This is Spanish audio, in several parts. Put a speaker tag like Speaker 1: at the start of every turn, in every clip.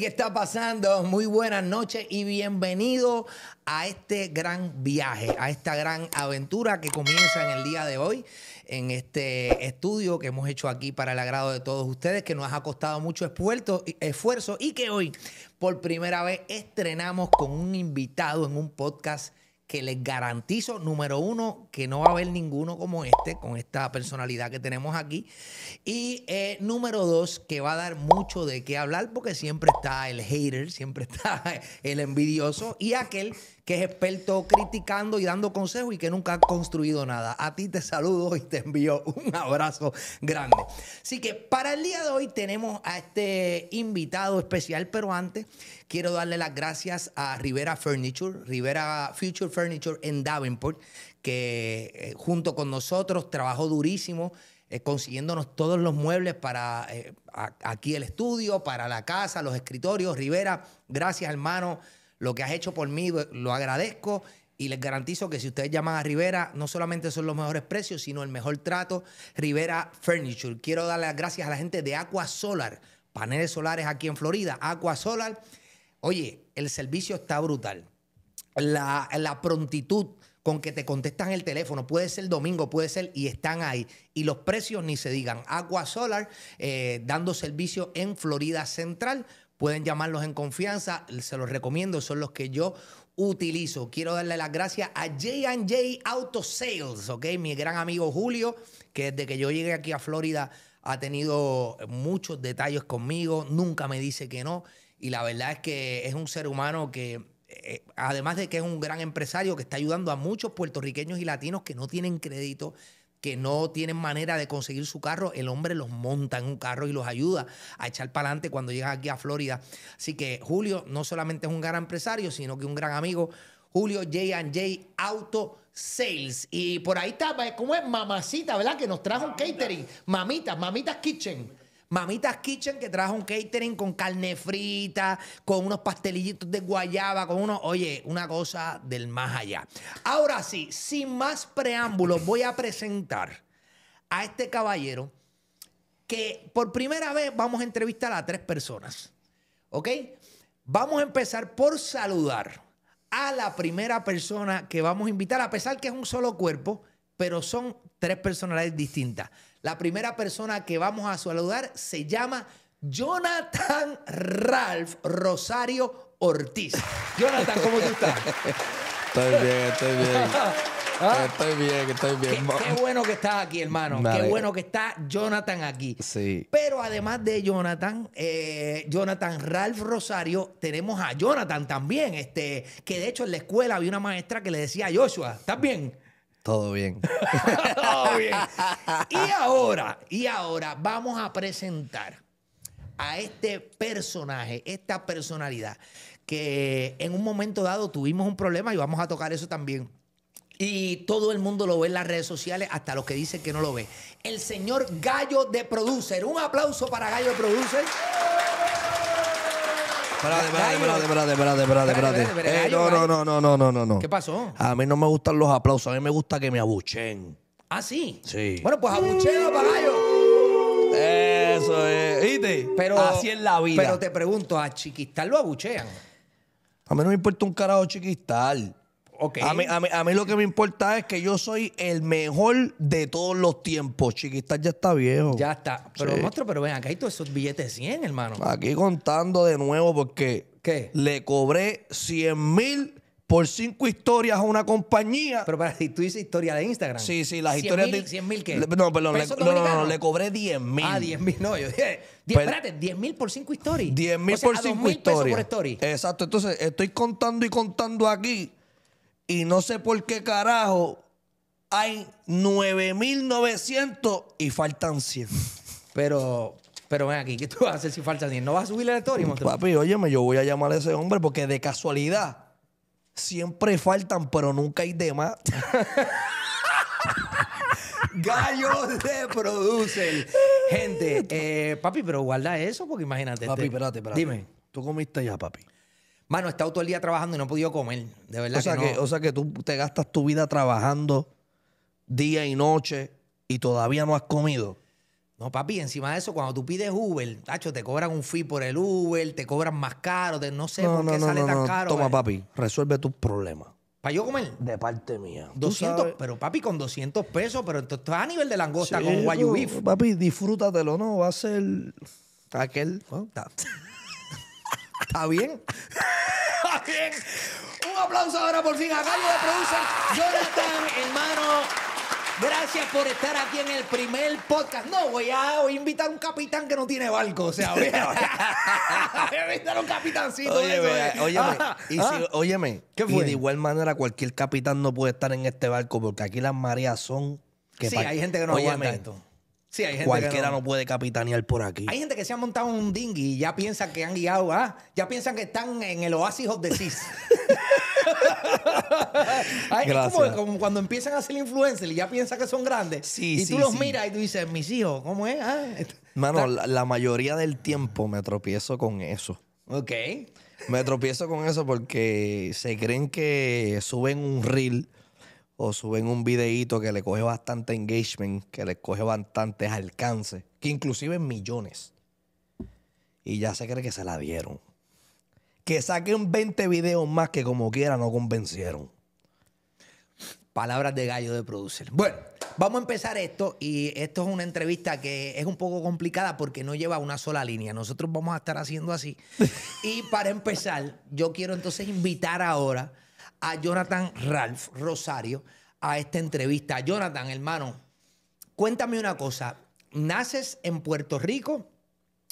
Speaker 1: ¿qué está pasando? Muy buenas noches y bienvenido a este gran viaje, a esta gran aventura que comienza en el día de hoy, en este estudio que hemos hecho aquí para el agrado de todos ustedes, que nos ha costado mucho esfuerzo, esfuerzo y que hoy por primera vez estrenamos con un invitado en un podcast que les garantizo, número uno, que no va a haber ninguno como este, con esta personalidad que tenemos aquí. Y eh, número dos, que va a dar mucho de qué hablar, porque siempre está el hater, siempre está el envidioso y aquel que es experto criticando y dando consejos y que nunca ha construido nada. A ti te saludo y te envío un abrazo grande. Así que para el día de hoy tenemos a este invitado especial, pero antes quiero darle las gracias a Rivera Furniture, Rivera Future Furniture en Davenport, que eh, junto con nosotros trabajó durísimo. Eh, consiguiéndonos todos los muebles para eh, aquí el estudio, para la casa, los escritorios. Rivera, gracias hermano. Lo que has hecho por mí lo agradezco y les garantizo que si ustedes llaman a Rivera, no solamente son los mejores precios, sino el mejor trato. Rivera Furniture. Quiero dar las gracias a la gente de Aqua Solar, paneles solares aquí en Florida. Aqua Solar. Oye, el servicio está brutal. La, prontitud con que te contestan el teléfono. Puede ser domingo, puede ser, y están ahí. Y los precios ni se digan. Aqua Solar eh, dando servicio en Florida Central. Pueden llamarlos en confianza, se los recomiendo, son los que yo utilizo. Quiero darle las gracias a JJ Auto Sales, Mi gran amigo Julio, que desde que yo llegué aquí a Florida ha tenido muchos detalles conmigo, nunca me dice que no. Y la verdad es que es un ser humano que eh, además de que es un gran empresario que está ayudando a muchos puertorriqueños y latinos que no tienen crédito, que no tienen manera de conseguir su carro, el hombre los monta en un carro y los ayuda a echar para adelante cuando llegan aquí a Florida. Así que Julio no solamente es un gran empresario, sino que un gran amigo. Julio J&J Auto Sales. Y por ahí está, eh, ¿cómo es? Mamacita, ¿verdad? Que nos trajo un catering. Mamitas, Mamitas Kitchen. Mamitas Kitchen que trajo un catering con carne frita, con unos pastelillitos de guayaba, con unos, oye, una cosa del más allá. Ahora sí, sin más preámbulos, voy a presentar a este caballero que por primera vez vamos a entrevistar a tres personas. ¿Ok? Vamos a empezar por saludar a la primera persona que vamos a invitar, a pesar que es un solo cuerpo, pero son tres personalidades distintas. La primera persona que vamos a saludar se llama Jonathan Ralph Rosario Ortiz. Jonathan, ¿cómo tú estás? Estoy bien, estoy bien. ¿Ah? Estoy bien, estoy bien. Qué, qué, bueno que estás aquí, hermano. Qué bueno que está Jonathan aquí. Sí. Pero además de Jonathan, eh, Jonathan Ralph Rosario, tenemos a Jonathan también. Este, que de hecho en la escuela había una maestra que le decía Joshua, ¿estás bien? Todo bien. Todo bien. Y ahora, y ahora vamos a presentar a este personaje, esta personalidad, que en un momento dado tuvimos un problema y vamos a tocar eso también. Y todo el mundo lo ve en las redes sociales, hasta los que dicen que no lo ve. El señor Gallo de Producer. Un aplauso para Gallo de Producer. Espérate, espérate, espérate, espérate, espérate, espérate. Eh, no, no, no, no, no, no, no, ¿Qué pasó? A mí no me gustan los aplausos, a mí me gusta que me abuchen. ¿Ah, sí? Sí. Bueno, pues abucheo, pagayo. Eso es. ¿Viste? Pero, Así es la vida. Pero te pregunto, ¿a Chiquistar lo abuchean? A mí no me importa un carajo Chiquistar. A, mí, lo que me importa es que yo soy el mejor de todos los tiempos. Chiquistar ya está viejo. Ya está. Pero, monstruo, pero ven, acá hay todos esos billetes de 100, hermano. Aquí contando de nuevo porque ¿Qué? le cobré 100 mil por cinco historias a una compañía. Pero para si tú dices historia de Instagram. Sí, sí, las historias de. ¿100 mil qué? no, perdón, le, no, no, no, le cobré 10 mil. Ah, 10 mil, no, yo dije. espérate, 10 mil por cinco historias. 10 mil o sea, por cinco historias. por Exacto, entonces estoy contando y contando aquí y no sé por qué carajo hay 9.900 y faltan 100. Pero, pero ven aquí, ¿qué tú vas a hacer si faltan 100? ¿No vas a subir el historia, Papi, óyeme, yo voy a llamar a ese hombre porque de casualidad siempre faltan, pero nunca hay demás. Gallos de producer. Gente, eh, papi, pero guarda eso porque imagínate. Este- papi, espérate, espérate. Dime. ¿Tú comiste ya, papi? Mano, he estado todo el día trabajando y no he podido comer. De verdad o sea que, O sea que tú te gastas tu vida trabajando día y noche y todavía no has comido. No, papi, encima de eso, cuando tú pides Uber, tacho, te cobran un fee por el Uber, te cobran más caro, te, no sé por qué sale tan caro. Toma, eh. papi, resuelve tus problemas. ¿Para yo comer? De parte mía. pero papi, con 200 pesos, pero entonces estás a nivel de langosta con guayu beef. Papi, disfrútatelo, ¿no? Va a ser aquel. Está bien. Está bien. Un aplauso ahora por fin a Carlos de Producer. Jonathan, hermano. Gracias por estar aquí en el primer podcast. No, voy a, invitar a un capitán que no tiene barco. O sea, voy a, invitar a un capitancito. Óyeme, ah, y ah. si, ¿qué fue? de igual manera, cualquier capitán no puede estar en este barco porque aquí las mareas son... Que sí, hay gente que no aguanta Cualquiera no. puede capitanear por aquí. Hay gente que se ha montado un dinghy y ya piensa que han guiado, ¿ah? ya piensan que están en el oasis of the seas. es como, cuando empiezan a ser influencers y ya piensan que son grandes. y tú los miras y tú dices, mis hijos, ¿cómo es? Ah, Mano, la, la, mayoría del tiempo me tropiezo con eso. Ok. Me tropiezo con eso porque se creen que suben un reel o suben un videíto que le coge bastante engagement, que le coge bastantes alcances, que inclusive millones. Y ya se cree que se la dieron. Que saquen 20 videos más que como quiera no convencieron. Palabras de gallo de producer. Bueno, vamos a empezar esto y esto es una entrevista que es un poco complicada porque no lleva una sola línea. Nosotros vamos a estar haciendo así. y para empezar, yo quiero entonces invitar ahora a Jonathan Ralph Rosario a esta entrevista. Jonathan, hermano, cuéntame una cosa. ¿Naces en Puerto Rico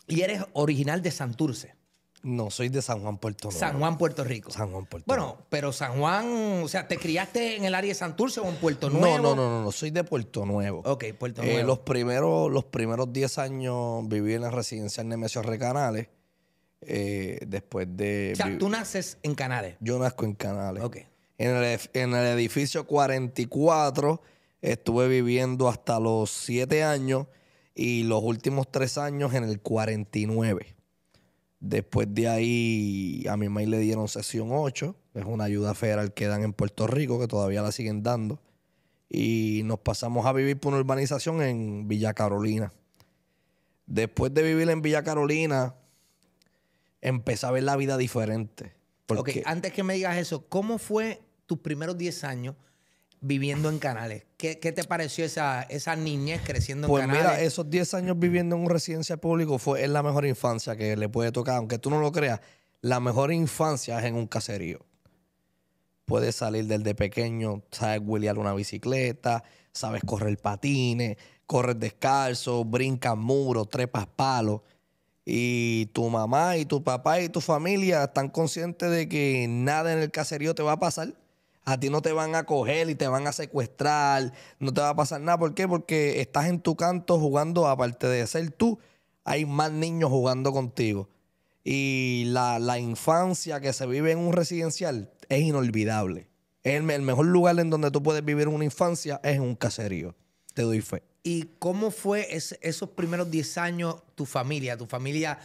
Speaker 1: y eres original de Santurce? No, soy de San Juan, Puerto Rico. San Juan, Puerto Rico. San Juan, Puerto Bueno, pero San Juan, o sea, ¿te criaste en el área de Santurce o en Puerto Nuevo? No, no, no, no, soy de Puerto Nuevo. Ok, Puerto eh, Nuevo. los primeros 10 los primeros años viví en la residencia Nemesio Recanales. Eh, después de... O sea, tú naces en Canales. Yo nazco en Canales. Ok. En el, edificio 44 estuve viviendo hasta los 7 años y los últimos 3 años en el 49. Después de ahí a mi mamá le dieron sesión 8, es una ayuda federal que dan en Puerto Rico, que todavía la siguen dando. Y nos pasamos a vivir por una urbanización en Villa Carolina. Después de vivir en Villa Carolina, empecé a ver la vida diferente. Porque... antes que me digas eso, ¿cómo fue tus primeros 10 años viviendo en Canales? ¿Qué, te pareció esa, esa niñez creciendo en Canales? Pues mira, esos 10 años viviendo en un residencia público fue, es la mejor infancia que le puede tocar. Aunque tú no lo creas, la mejor infancia es en un caserío. Puedes salir desde pequeño, sabes huelear una bicicleta, sabes correr patines, corres descalzo, brincas muros, trepas palos y tu mamá y tu papá y tu familia están conscientes de que nada en el caserío te va a pasar. A ti no te van a coger y te van a secuestrar, no te va a pasar nada. ¿Por qué? Porque estás en tu canto jugando, aparte de ser tú, hay más niños jugando contigo. Y la, infancia que se vive en un residencial es inolvidable. El, el mejor lugar en donde tú puedes vivir una infancia es en un caserío te doy fe. ¿Y cómo fue esos primeros 10 años tu familia? ¿Tu familia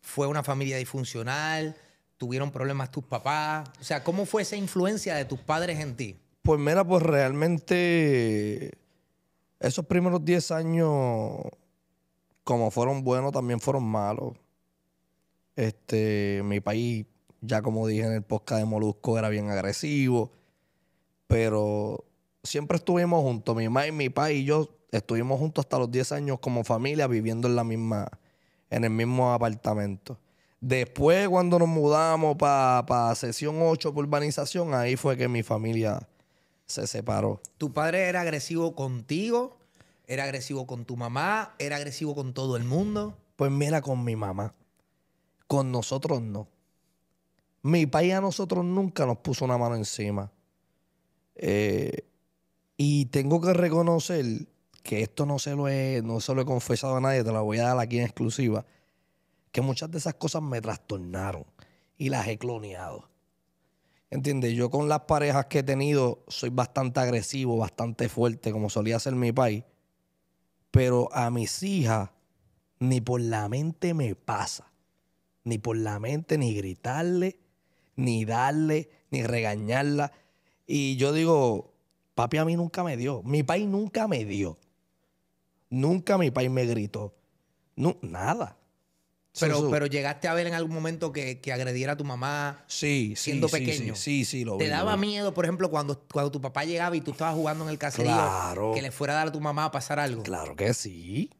Speaker 1: fue una familia disfuncional? ¿Tuvieron problemas tus papás? O sea, ¿cómo fue esa influencia de tus padres en ti? Pues mira, pues realmente esos primeros 10 años, como fueron buenos, también fueron malos. Este, mi país, ya como dije en el podcast de Molusco, era bien agresivo, pero siempre estuvimos juntos. Mi mamá y mi papá y yo estuvimos juntos hasta los 10 años como familia viviendo en la misma, en el mismo apartamento. Después, cuando nos mudamos para sesión 8 por urbanización, ahí fue que mi familia se separó. ¿Tu padre era agresivo contigo? ¿Era agresivo con tu mamá? ¿Era agresivo con todo el mundo? Pues mira, con mi mamá. Con nosotros no. Mi país a nosotros nunca nos puso una mano encima. Eh, y tengo que reconocer que esto no se lo he, no se lo he confesado a nadie, te lo voy a dar aquí en exclusiva, que muchas de esas cosas me trastornaron y las he cloneado. ¿Entiendes? Yo con las parejas que he tenido soy bastante agresivo, bastante fuerte, como solía ser mi país. Pero a mis hijas ni por la mente me pasa. Ni por la mente ni gritarle, ni darle, ni regañarla. Y yo digo, Papi a mí nunca me dio. Mi país nunca me dio. Nunca mi país me gritó. No, nada. Pero, pero llegaste a ver en algún momento que, agrediera a tu mamá siendo pequeño. Sí, sí, lo vi, ¿Te daba miedo, por ejemplo, cuando, cuando tu papá llegaba y tú estabas jugando en el caserío, que le fuera a dar a tu mamá a pasar algo? Claro que sí.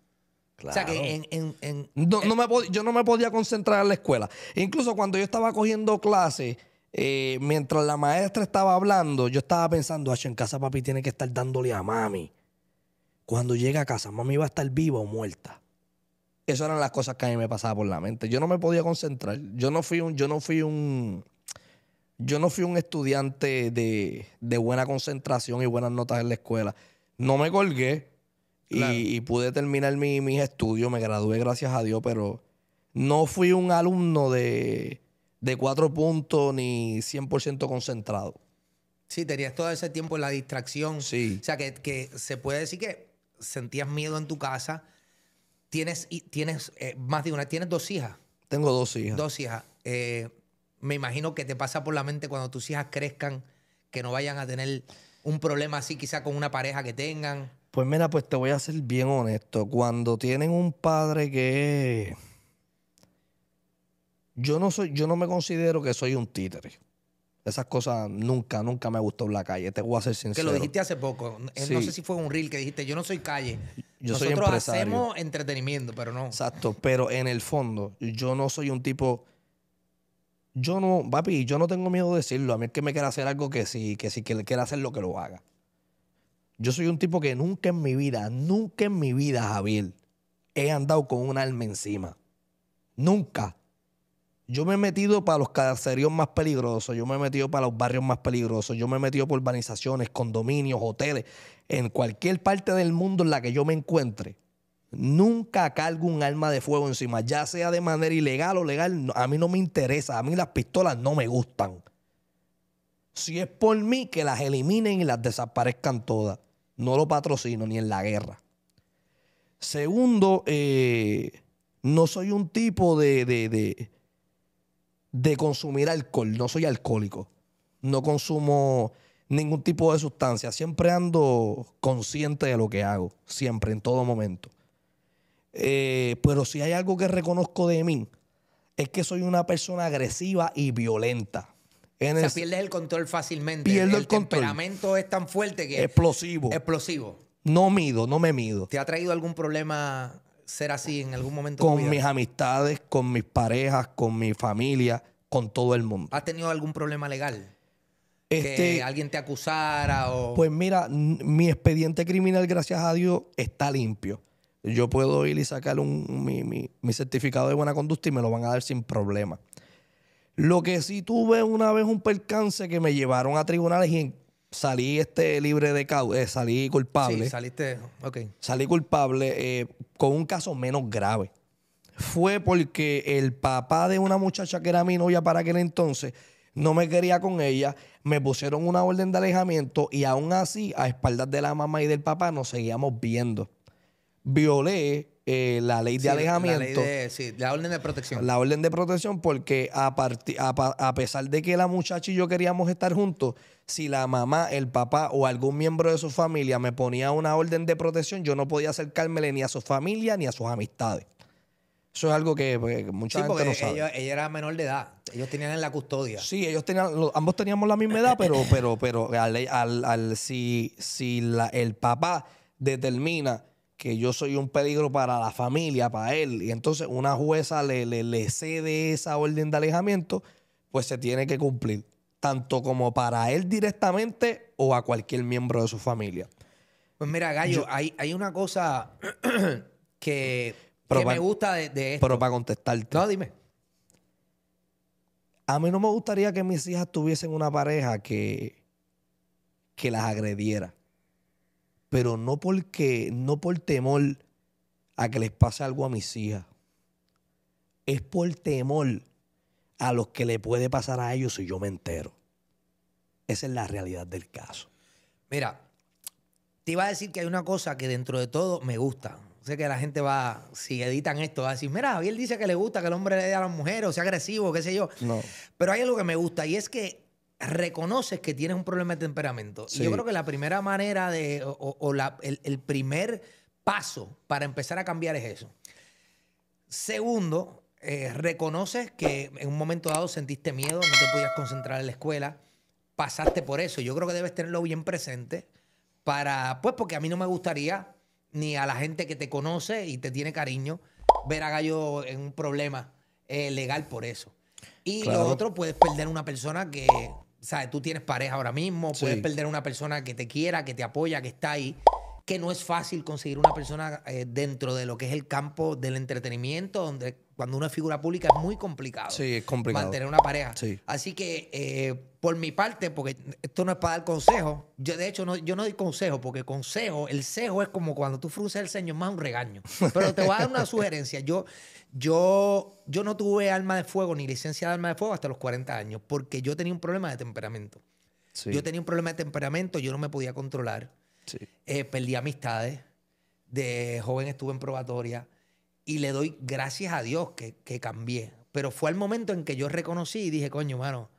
Speaker 1: Claro. O sea que en, en, eh yo no me podía concentrar en la escuela. E incluso cuando yo estaba cogiendo clases eh, mientras la maestra estaba hablando, yo estaba pensando, en casa papi tiene que estar dándole a mami. Cuando llega a casa, mami va a estar viva o muerta. Esas eran las cosas que a mí me pasaban por la mente. Yo no me podía concentrar. Yo no fui un, yo no fui un, yo no fui un estudiante de, de buena concentración y buenas notas en la escuela. No me colgué y, pude terminar mis estudios. Me gradué, gracias a Dios, pero no fui un alumno de de cuatro puntos ni 100% concentrado. Sí, tenías todo ese tiempo en la distracción. Sí. O sea, que, que, se puede decir que sentías miedo en tu casa. Tienes, tienes eh, más de una, tienes dos hijas. Tengo dos hijas. Dos hijas. Eh, me imagino que te pasa por la mente cuando tus hijas crezcan que no vayan a tener un problema así quizá con una pareja que tengan. Pues mira, pues te voy a ser bien honesto. Cuando tienen un padre que yo no, soy, yo no me considero que soy un títere. Esas cosas nunca, nunca me gustó la calle, te voy a ser sincero. Que lo dijiste hace poco. Eh, no sé si fue un reel que dijiste, yo no soy calle. Yo Nosotros soy hacemos entretenimiento, pero no. Exacto, pero en el fondo, yo no soy un tipo. Yo no, papi, yo no tengo miedo de decirlo. A mí es que me quiera hacer algo que sí, que sí, que le quiera hacer lo que lo haga. Yo soy un tipo que nunca en mi vida, nunca en mi vida, Javier, he andado con un alma encima. Nunca. Yo me he metido para los caseríos más peligrosos, yo me he metido para los barrios más peligrosos, yo me he metido por urbanizaciones, condominios, hoteles, en cualquier parte del mundo en la que yo me encuentre. Nunca cargo un arma de fuego encima, ya sea de manera ilegal o legal, a mí no me interesa, a mí las pistolas no me gustan. Si es por mí, que las eliminen y las desaparezcan todas. No lo patrocino ni en la guerra. Segundo, eh, no soy un tipo de de consumir alcohol. No soy alcohólico. No consumo ningún tipo de sustancia. Siempre ando consciente de lo que hago. Siempre, en todo momento. Eh, pero si hay algo que reconozco de mí, es que soy una persona agresiva y violenta. En o el, pierdes el control fácilmente. Pierdo el, temperamento es tan fuerte que... Explosivo. Explosivo. No mido, no me mido. ¿Te ha traído algún problema ser así en algún momento. Con mis amistades, con mis parejas, con mi familia, con todo el mundo. ¿Has tenido algún problema legal? Este, que alguien te acusara o... Pues mira, mi expediente criminal, gracias a Dios, está limpio. Yo puedo ir y sacar mi, certificado de buena conducta y me lo van a dar sin problema. Lo que sí tuve una vez un percance que me llevaron a tribunales y salí este libre de causa, eh, salí culpable. Sí, saliste, ok. Salí culpable eh, con un caso menos grave. Fue porque el papá de una muchacha que era mi novia para aquel entonces no me quería con ella, me pusieron una orden de alejamiento y aún así, a espaldas de la mamá y del papá, nos seguíamos viendo. Violé eh, la ley de alejamiento. La, orden de protección. La orden de protección, porque a, pesar de que la muchacha y yo queríamos estar juntos, si la mamá, el papá o algún miembro de su familia me ponía una orden de protección, yo no podía acercármele ni a su familia ni a sus amistades. Eso es algo que pues, mucha gente no sabe. Ella, era menor de edad. Ellos tenían en la custodia. Sí, ellos tenían, ambos teníamos la misma edad, pero, pero, pero al, si, si la, el papá determina que yo soy un peligro para la familia, para él, y entonces una jueza le, cede esa orden de alejamiento, pues se tiene que cumplir, tanto como para él directamente o a cualquier miembro de su familia. Pues mira, Gallo, hay, una cosa que, que me gusta de, esto. Pero para contestarte. No, dime. A mí no me gustaría que mis hijas tuviesen una pareja que, que las agrediera pero no porque, no por temor a que les pase algo a mis hijas. Es por temor a lo que le puede pasar a ellos si yo me entero. Esa es la realidad del caso. Mira, te iba a decir que hay una cosa que dentro de todo me gusta. Sé que la gente va, si editan esto, va a decir, mira, Javier dice que le gusta que el hombre le dé a las mujeres, o sea agresivo, qué sé yo. No. Pero hay algo que me gusta y es que reconoces que tienes un problema de temperamento. Y yo creo que la primera manera de, o, el, primer paso para empezar a cambiar es eso. Segundo, eh, reconoces que en un momento dado sentiste miedo, no te podías concentrar en la escuela, pasaste por eso. Yo creo que debes tenerlo bien presente para, pues porque a mí no me gustaría, ni a la gente que te conoce y te tiene cariño, ver a Gallo en un problema eh, legal por eso. Y lo otro, puedes perder una persona que ¿sabes? Tú tienes pareja ahora mismo, puedes perder una persona que te quiera, que te apoya, que está ahí, que no es fácil conseguir una persona eh, dentro de lo que es el campo del entretenimiento, donde cuando una figura pública es muy complicado. Mantener una pareja. Así que eh, por mi parte, porque esto no es para dar consejo. Yo, de hecho, no, yo no doy consejo, porque consejo, el cejo es como cuando tú frunces el ceño, más un regaño. Pero te voy a dar una sugerencia. Yo, yo, yo no tuve alma de fuego ni licencia de alma de fuego hasta los 40 años, porque yo tenía un problema de temperamento. Yo tenía un problema de temperamento, yo no me podía controlar. Eh, perdí amistades. De joven estuve en probatoria. Y le doy gracias a Dios que, cambié. Pero fue el momento en que yo reconocí y dije, coño, hermano,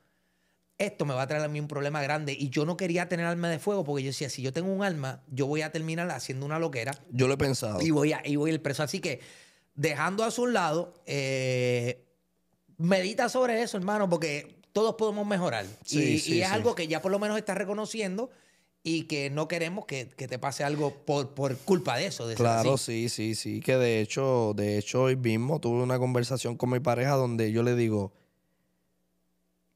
Speaker 1: esto me va a traer a mí un problema grande. Y yo no quería tener alma de fuego porque yo decía, si yo tengo un alma, yo voy a terminar haciendo una loquera. Yo lo he pensado. Y voy a, y voy a preso. Así que, dejando a su lado, eh, medita sobre eso, hermano, porque todos podemos mejorar. y, es algo que ya por lo menos estás reconociendo y que no queremos que, te pase algo por, por culpa de eso. claro, sí, sí, sí. Que de hecho, de hecho, hoy mismo tuve una conversación con mi pareja donde yo le digo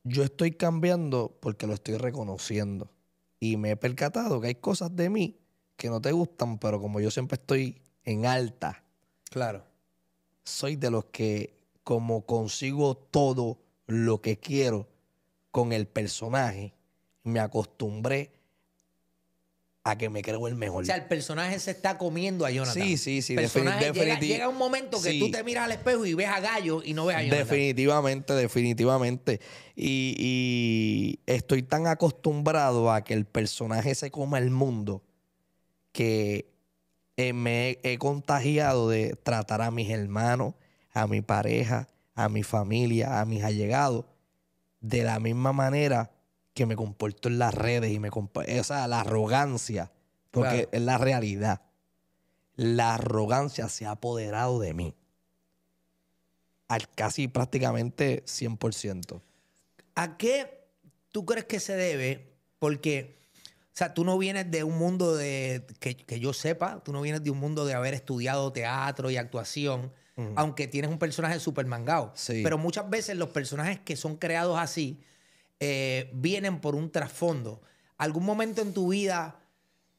Speaker 1: yo estoy cambiando porque lo estoy reconociendo. Y me he percatado que hay cosas de mí que no te gustan, pero como yo siempre estoy en alta. Claro. Soy de los que como consigo todo lo que quiero con el personaje, me acostumbré a que me creo el mejor. O sea, el personaje se está comiendo a Jonathan. Sí, sí, sí. Definitivamente llega, un momento que tú te miras al espejo y ves a Gallo y no ves a Jonathan. Definitivamente, definitivamente. Y, estoy tan acostumbrado a que el personaje se coma el mundo que eh, me he contagiado de tratar a mis hermanos, a mi pareja, a mi familia, a mis allegados de la misma manera que me comporto en las redes y me comporto, eh, o sea, la arrogancia, porque es la realidad. La arrogancia se ha apoderado de mí al casi prácticamente 100%. ¿A qué tú crees que se debe? Porque, o sea, tú no vienes de un mundo de, que, yo sepa, tú no vienes de un mundo de haber estudiado teatro y actuación, aunque tienes un personaje super mangado. Pero muchas veces los personajes que son creados así, eh, vienen por un trasfondo. ¿Algún momento en tu vida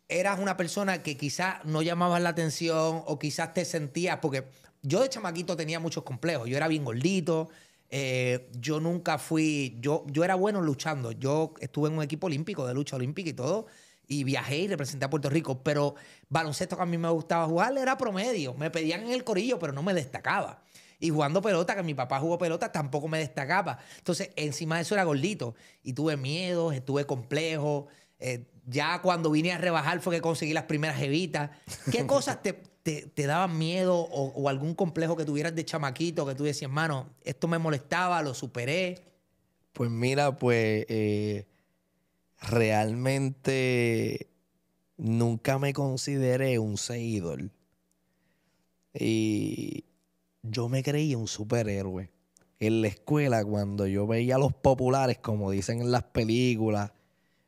Speaker 1: eras una persona que quizás no llamabas la atención o quizás te sentías, porque yo de chamaquito tenía muchos complejos, yo era bien gordito, eh, yo nunca fui, yo, yo era bueno luchando, yo estuve en un equipo olímpico de lucha olímpica y todo, y viajé y representé a Puerto Rico, pero baloncesto que a mí me gustaba jugar era promedio, me pedían en el corillo, pero no me destacaba. Y jugando pelota, que mi papá jugó pelota, tampoco me destacaba. Entonces, encima de eso era gordito. Y tuve miedo, estuve complejo. Eh, ya cuando vine a rebajar fue que conseguí las primeras evitas. ¿Qué cosas te, daban miedo o, algún complejo que tuvieras de chamaquito que tú decías, mano, esto me molestaba, lo superé? Pues mira, pues eh, realmente nunca me consideré un seguidor. Y yo me creía un superhéroe. En la escuela, cuando yo veía a los populares, como dicen en las películas,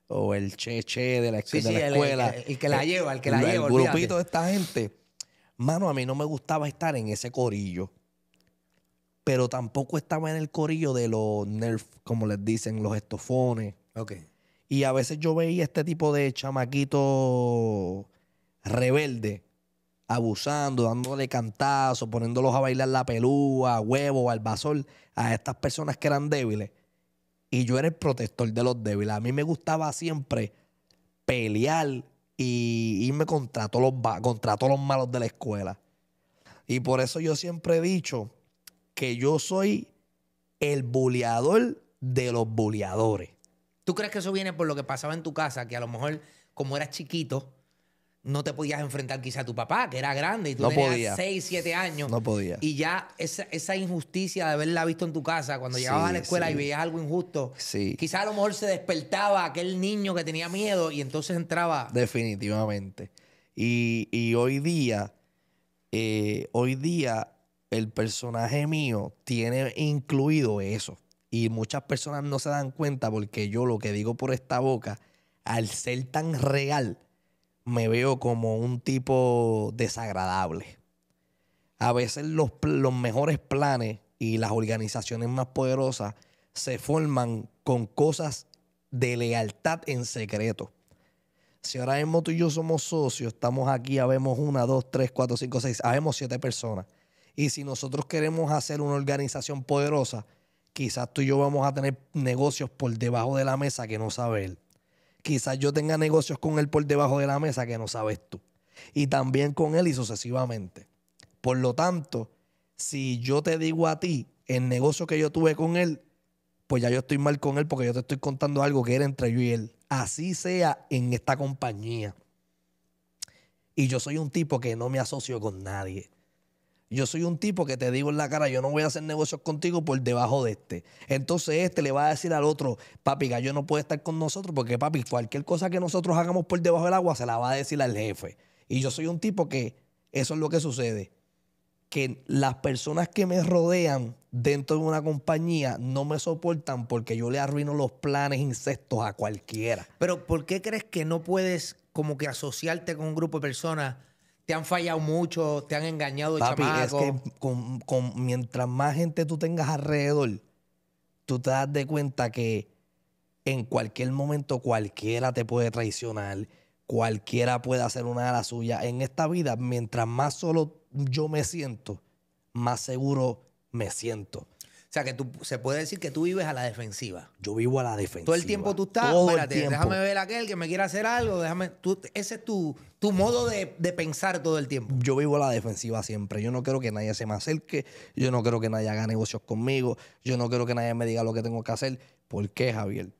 Speaker 1: o el cheche che de la, escuela. El, que la eh, lleva, el que la lleva. El grupito de esta gente. Mano, a mí no me gustaba estar en ese corillo. Pero tampoco estaba en el corillo de los nerf, como les dicen, los estofones. Y a veces yo veía este tipo de chamaquito rebelde abusando, dándole cantazos, poniéndolos a bailar la pelúa, huevo, al basol, a estas personas que eran débiles. Y yo era el protector de los débiles. A mí me gustaba siempre pelear y irme contra todos los, contra todos los malos de la escuela. Y por eso yo siempre he dicho que yo soy el buleador de los buleadores. ¿Tú crees que eso viene por lo que pasaba en tu casa? Que a lo mejor, como eras chiquito, no te podías enfrentar quizá a tu papá, que era grande y tú tenías 6, 7 años. No podía. Y ya esa, esa, injusticia de haberla visto en tu casa, cuando llegabas a la escuela y veías algo injusto, sí. quizá a lo mejor se despertaba aquel niño que tenía miedo y entonces entraba. Definitivamente. Y, hoy día, eh, hoy día el personaje mío tiene incluido eso. Y muchas personas no se dan cuenta porque yo lo que digo por esta boca, al ser tan real, me veo como un tipo desagradable. A veces los, mejores planes y las organizaciones más poderosas se forman con cosas de lealtad en secreto. Si ahora mismo tú y yo somos socios, estamos aquí, habemos una, dos, tres, cuatro, cinco, seis, habemos siete personas. Y si nosotros queremos hacer una organización poderosa, quizás tú y yo vamos a tener negocios por debajo de la mesa que no sabe quizás yo tenga negocios con él por debajo de la mesa que no sabes tú. Y también con él y sucesivamente. Por lo tanto, si yo te digo a ti el negocio que yo tuve con él, pues ya yo estoy mal con él porque yo te estoy contando algo que era entre yo y él. Así sea en esta compañía. Y yo soy un tipo que no me asocio con nadie. Yo soy un tipo que te digo en la cara, yo no voy a hacer negocios contigo por debajo de este. Entonces este le va a decir al otro, papi, yo no puede estar con nosotros porque, papi, cualquier cosa que nosotros hagamos por debajo del agua se la va a decir al jefe. Y yo soy un tipo que eso es lo que sucede. Que las personas que me rodean dentro de una compañía no me soportan porque yo le arruino los planes incestos a cualquiera. Pero ¿por qué crees que no puedes como que asociarte con un grupo de personas? te han fallado mucho, te han engañado Papi, es que con, mientras más gente tú tengas alrededor, tú te das de cuenta que en cualquier momento cualquiera te puede traicionar, cualquiera puede hacer una de las suyas. En esta vida, mientras más solo yo me siento, más seguro me siento. O sea, que tú, se puede decir que tú vives a la defensiva. Yo vivo a la defensiva. Todo el tiempo tú estás, espérate, déjame ver a aquel que me quiera hacer algo, déjame... ese es tu, modo de, pensar todo el tiempo. Yo vivo a la defensiva siempre. Yo no quiero que nadie se me acerque, yo no quiero que nadie haga negocios conmigo, yo no quiero que nadie me diga lo que tengo que hacer. ¿Por qué, Javier?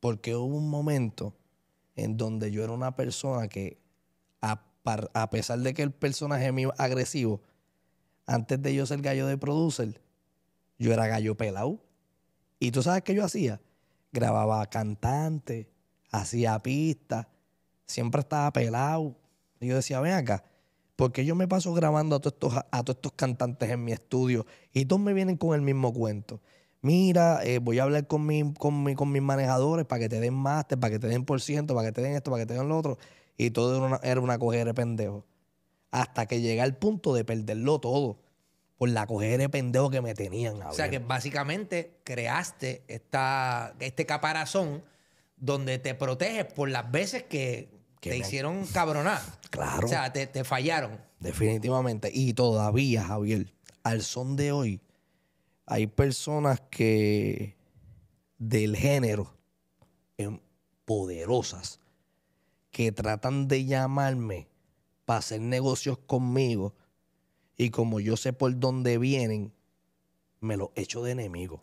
Speaker 1: Porque hubo un momento en donde yo era una persona que, a, a pesar de que el personaje mío agresivo, antes de yo ser gallo de producer yo era gallo pelado. Y tú sabes qué yo hacía? Grababa cantantes, hacía pistas, siempre estaba pelado. Y yo decía, ven acá, ¿por yo me paso grabando a todos estos, a todos estos cantantes en mi estudio y todos me vienen con el mismo cuento? Mira, eh, voy a hablar con, mi, con, mi, mis manejadores para que te den máster, para que te den por ciento, para que te den esto, para que te den lo otro. Y todo era una, era de pendejo. Hasta que llega el punto de perderlo todo por la coger de pendejo que me tenían. O sea, que básicamente creaste esta, este caparazón donde te proteges por las veces que, te hicieron cabronar. Claro. O sea, te, fallaron. Definitivamente. Y todavía, Javier, al son de hoy, hay personas que del género em, poderosas que tratan de llamarme para hacer negocios conmigo y como yo sé por dónde vienen, me lo echo de enemigo.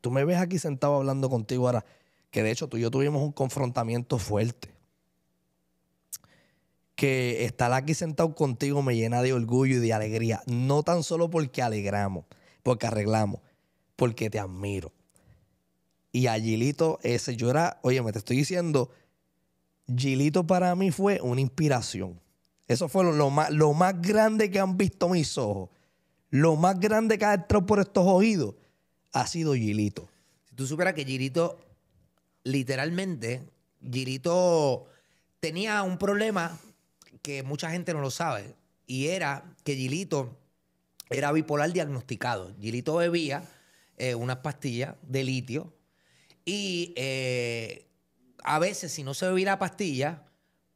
Speaker 1: Tú me ves aquí sentado hablando contigo ahora, que de hecho tú y yo tuvimos un confrontamiento fuerte. Que estar aquí sentado contigo me llena de orgullo y de alegría. No tan solo porque alegramos, porque arreglamos, porque te admiro. Y a Gilito, ese llorar, oye, me te estoy diciendo, Gilito para mí fue una inspiración. Eso fue lo, más, grande que han visto mis ojos. Lo más grande que ha entrado por estos oídos ha sido Gilito. Si tú supieras que Gilito, literalmente, Gilito tenía un problema que mucha gente no lo sabe. Y era que Gilito era bipolar diagnosticado. Gilito bebía eh, unas pastillas de litio. Y eh, a veces, si no se bebía la pastilla,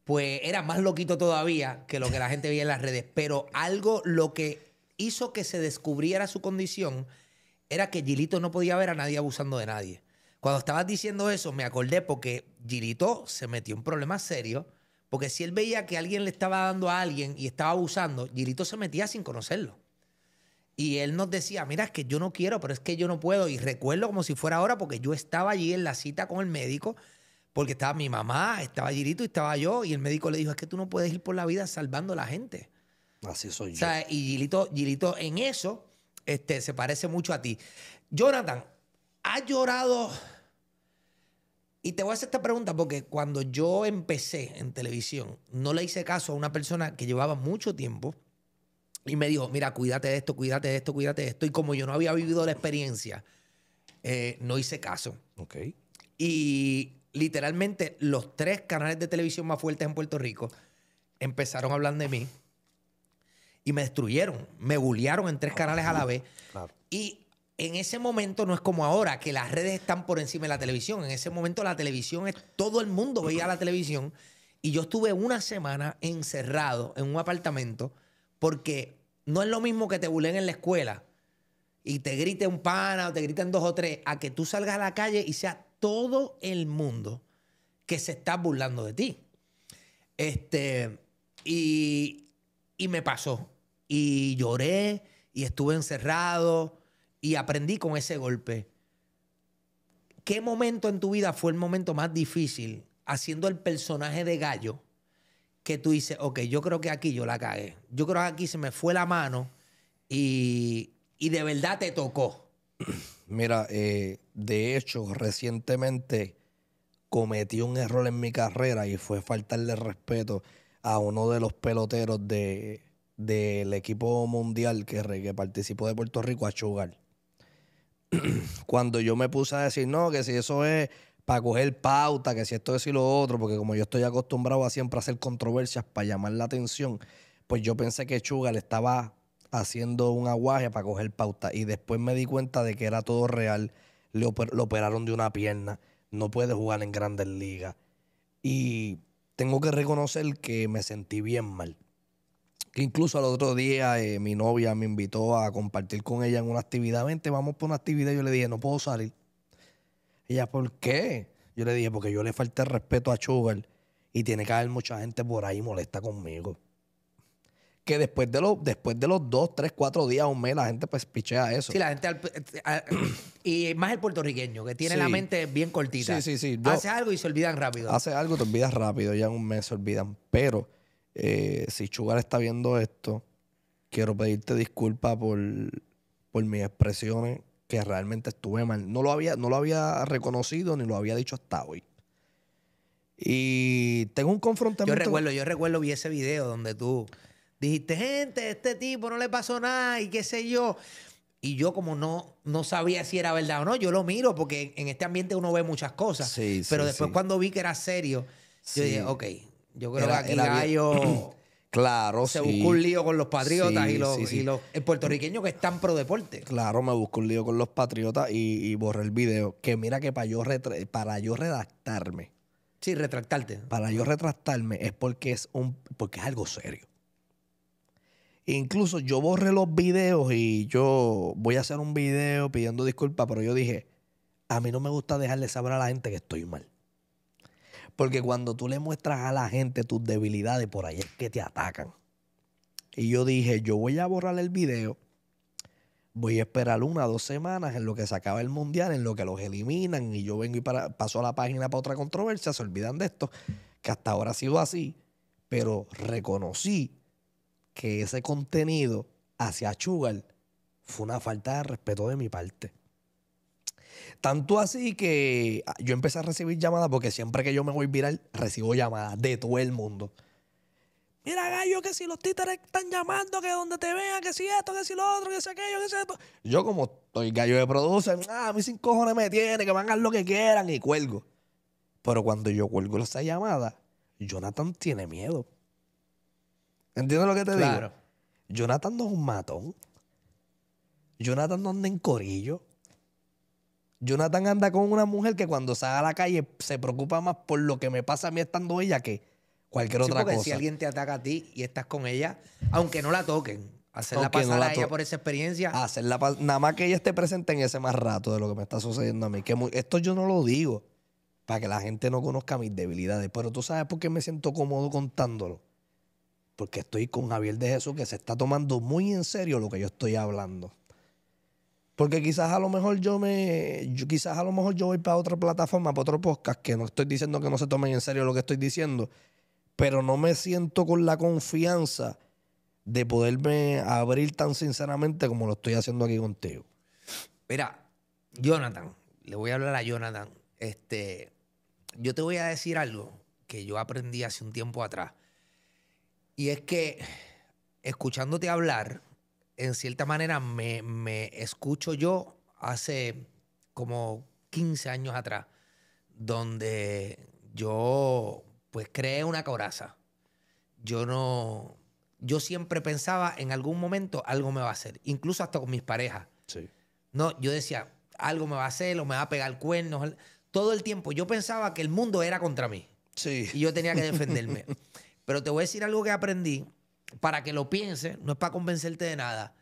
Speaker 1: pues era más loquito todavía que lo que la gente veía en las redes. Pero algo lo que hizo que se descubriera su condición era que Gilito no podía ver a nadie abusando de nadie. Cuando estabas diciendo eso, me acordé porque Gilito se metió en problema serio. Porque si él veía que alguien le estaba dando a alguien y estaba abusando, Gilito se metía sin conocerlo. Y él nos decía, mira, es que yo no quiero, pero es que yo no puedo. Y recuerdo como si fuera ahora, porque yo estaba allí en la cita con el médico porque estaba mi mamá, estaba Girito y estaba yo. Y el médico le dijo, es que tú no puedes ir por la vida salvando a la gente. Así soy yo. O sea, y Gilito, en eso este, se parece mucho a ti. Jonathan, ¿has llorado? Y te voy a hacer esta pregunta porque cuando yo empecé en televisión, no le hice caso a una persona que llevaba mucho tiempo y me dijo, mira, cuídate de esto, cuídate de esto, cuídate de esto. Y como yo no había vivido la experiencia, eh, no hice caso. Ok. Y literalmente los tres canales de televisión más fuertes en Puerto Rico empezaron a hablar de mí y me destruyeron, me bullearon en tres ah, canales a la vez. Y en ese momento no es como ahora, que las redes están por encima de la televisión. En ese momento la televisión es, todo el mundo veía la televisión. Y yo estuve una semana encerrado en un apartamento porque no es lo mismo que te bulen en la escuela y te grite un pana o te griten dos o tres a que tú salgas a la calle y sea todo el mundo que se está burlando de ti. Este, y, y me pasó. Y lloré y estuve encerrado y aprendí con ese golpe. ¿Qué momento en tu vida fue el momento más difícil haciendo el personaje de gallo que tú dices, ok, yo creo que aquí yo la cagué. Yo creo que aquí se me fue la mano y, y de verdad te tocó. Mira, eh, de hecho, recientemente cometí un error en mi carrera y fue faltarle respeto a uno de los peloteros del equipo mundial que, participó de Puerto Rico, a Chugal. Cuando yo me puse a decir, no, que si eso es para coger pauta, que si esto es y lo otro, porque como yo estoy acostumbrado a siempre hacer controversias para llamar la atención, pues yo pensé que Chugal estaba haciendo un aguaje para coger pauta y después me di cuenta de que era todo real le operaron de una pierna, no puede jugar en grandes ligas. Y tengo que reconocer que me sentí bien mal. Que incluso al otro día eh, mi novia me invitó a compartir con ella en una actividad. Vente, vamos por una actividad. Yo le dije, no puedo salir. Ella, ¿por qué? Yo le dije, porque yo le falté respeto a Sugar y tiene que haber mucha gente por ahí molesta conmigo que después de, los, después de los dos, tres, cuatro días, un mes, la gente pues pichea eso. Sí, la gente... Eh, y más el puertorriqueño, que tiene la mente bien cortita. Sí, sí, sí. hace algo y se olvidan rápido. Hace algo, y te olvidas rápido, ya en un mes se olvidan. Pero eh, si Chugar está viendo esto, quiero pedirte disculpas por, por mis expresiones, que realmente estuve mal. No lo, había, no lo había reconocido ni lo había dicho hasta hoy. Y tengo un confrontamiento. Yo recuerdo, yo recuerdo vi ese video donde tú dijiste, gente, este tipo no le pasó nada y qué sé yo. Y yo como no, no sabía si era verdad o no, yo lo miro porque en este ambiente uno ve muchas cosas. pero después cuando vi que era serio, yo dije, ok, yo creo que aquí Claro, Se buscó un lío con los patriotas y los, y los puertorriqueños que están pro deporte. Claro, me buscó un lío con los patriotas y, y borré el video. Que mira que para yo, para yo redactarme. Sí, retractarte. Para yo retractarme es porque es, un, porque es algo serio. Incluso yo borré los videos y yo voy a hacer un video pidiendo disculpas, pero yo dije, a mí no me gusta dejarle saber a la gente que estoy mal. Porque cuando tú le muestras a la gente tus debilidades, por ahí es que te atacan. Y yo dije, yo voy a borrar el video, voy a esperar una o dos semanas en lo que se acaba el mundial, en lo que los eliminan, y yo vengo y paso a la página para otra controversia, se olvidan de esto, que hasta ahora ha sido así, pero reconocí que ese contenido hacia Sugar fue una falta de respeto de mi parte. Tanto así que ah, yo empecé a recibir llamadas, porque siempre que yo me voy viral, recibo llamadas de todo el mundo. Mira, gallo, que si los títeres están llamando, que donde te vean, que si esto, que si lo otro, que si aquello, que si esto. Yo, como estoy gallo de producen, ah, a mí sin cojones me tiene, que van a lo que quieran y cuelgo. Pero cuando yo cuelgo esa llamada, Jonathan tiene miedo. ¿Entiendes lo que te digo? Jonathan no es un matón. Jonathan no anda en corillo. Jonathan anda con una mujer que cuando sale a la calle se preocupa más por lo que me pasa a mí estando ella que cualquier otra cosa. Si alguien te ataca a ti y estás con ella, aunque no la toquen, hacerla pasar la a ella por esa experiencia. Hacerla nada más que ella esté presente en ese más rato de lo que me está sucediendo a mí. Que esto yo no lo digo para que la gente no conozca mis debilidades, pero tú sabes por qué me siento cómodo contándolo porque estoy con Javier de Jesús que se está tomando muy en serio lo que yo estoy hablando. Porque quizás a lo mejor yo me. quizás a lo mejor yo voy para otra plataforma, para otro podcast, que no estoy diciendo que no se tomen en serio lo que estoy diciendo, pero no me siento con la confianza de poderme abrir tan sinceramente como lo estoy haciendo aquí contigo. Mira, Jonathan, le voy a hablar a Jonathan. Este, yo te voy a decir algo que yo aprendí hace un tiempo atrás. Y es que escuchándote hablar, en cierta manera me, escucho yo hace como 15 años atrás, donde yo pues creé una coraza. Yo no, yo siempre pensaba en algún momento algo me va a hacer, incluso hasta con mis parejas. Sí. No, yo decía, algo me va a hacer o me va a pegar cuernos. Todo el tiempo yo pensaba que el mundo era contra mí. Sí. Y yo tenía que defenderme. Pero te voy a decir algo que aprendí para que lo pienses, no es para convencerte de nada,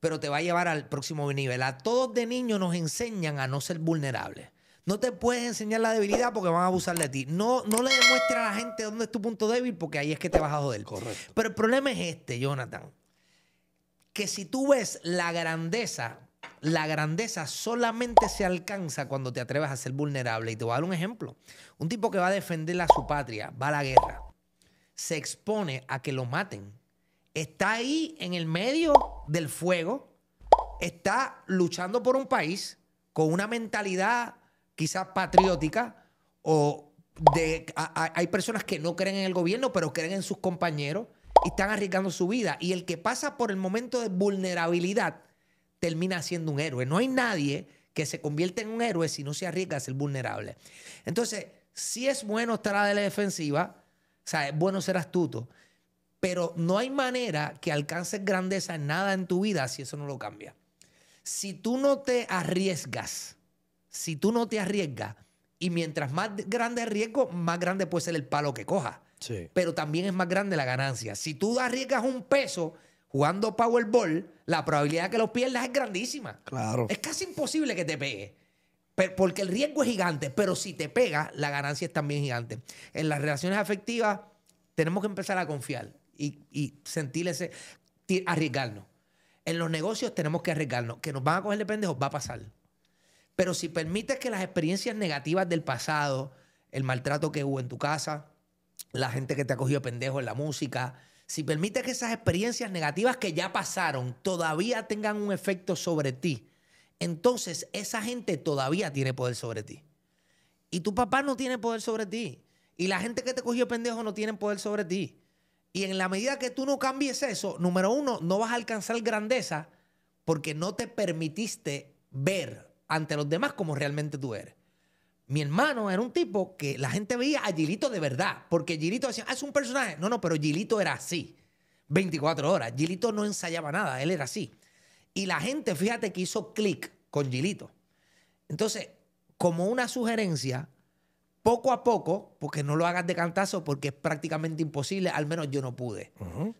Speaker 1: pero te va a llevar al próximo nivel. A todos de niños nos enseñan a no ser vulnerables. No te puedes enseñar la debilidad porque van a abusar de ti. No, no le demuestres a la gente dónde es tu punto débil porque ahí es que te vas a joder. Correcto. Pero el problema es este, Jonathan. Que si tú ves la grandeza, la grandeza solamente se alcanza cuando te atreves a ser vulnerable. Y te voy a dar un ejemplo. Un tipo que va a defender a su patria, va a la guerra se expone a que lo maten. Está ahí en el medio del fuego, está luchando por un país con una mentalidad quizás patriótica o de, hay personas que no creen en el gobierno, pero creen en sus compañeros y están arriesgando su vida. Y el que pasa por el momento de vulnerabilidad termina siendo un héroe. No hay nadie que se convierta en un héroe si no se arriesga a ser vulnerable. Entonces, si es bueno estar a la defensiva, o sea, es bueno ser astuto. Pero no hay manera que alcances grandeza en nada en tu vida si eso no lo cambia. Si tú no te arriesgas, si tú no te arriesgas, y mientras más grande el riesgo, más grande puede ser el palo que coja. Pero también es más grande la ganancia. Si tú arriesgas un peso jugando Powerball, la probabilidad de que lo pierdas es grandísima. Claro. Es casi imposible que te pegue porque el riesgo es gigante, pero si te pega, la ganancia es también gigante. En las relaciones afectivas tenemos que empezar a confiar y, sentir ese, arriesgarnos. En los negocios tenemos que arriesgarnos. Que nos van a coger de pendejos va a pasar. Pero si permites que las experiencias negativas del pasado, el maltrato que hubo en tu casa, la gente que te ha cogido pendejo en la música, si permites que esas experiencias negativas que ya pasaron todavía tengan un efecto sobre ti, entonces esa gente todavía tiene poder sobre ti. Y tu papá no tiene poder sobre ti. Y la gente que te cogió pendejo no tiene poder sobre ti. Y en la medida que tú no cambies eso, número uno, no vas a alcanzar grandeza porque no te permitiste ver ante los demás como realmente tú eres. Mi hermano era un tipo que la gente veía a Gilito de verdad, porque Gilito decía, ah, es un personaje. No, no, pero Gilito era así. 24 horas. Gilito no ensayaba nada, él era así. Y la gente, fíjate que hizo clic con Gilito. Entonces, como una sugerencia, poco a poco, porque no lo hagas de cantazo porque es prácticamente imposible, al menos yo no pude.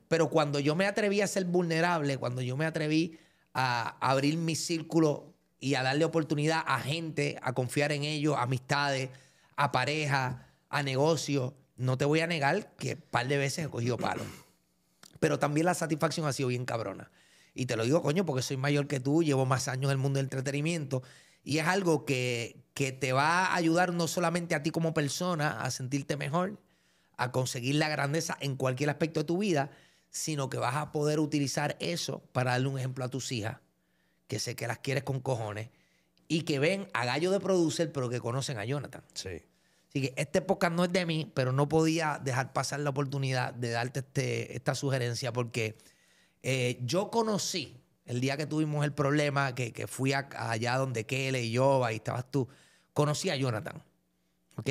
Speaker 1: Pero cuando yo me atreví a ser vulnerable, cuando yo me atreví a abrir mi círculo y a darle oportunidad a gente, a confiar en ellos, amistades, a parejas, a negocios, no te voy a negar que un par de veces he cogido palo. Pero también la satisfacción ha sido bien cabrona. Y te lo digo, coño, porque soy mayor que tú, llevo más años en el mundo del entretenimiento. Y es algo que, que te va a ayudar no solamente a ti como persona a sentirte mejor, a conseguir la grandeza en cualquier aspecto de tu vida, sino que vas a poder utilizar eso para darle un ejemplo a tus hijas, que sé que las quieres con cojones, y que ven a Gallo de Producer, pero que conocen a Jonathan. Sí. Así que este podcast no es de mí, pero no podía dejar pasar la oportunidad de darte este, esta sugerencia porque eh, yo conocí el día que tuvimos el problema, que, fui allá donde Kelly y yo, ahí estabas tú, conocí a Jonathan. ¿Ok?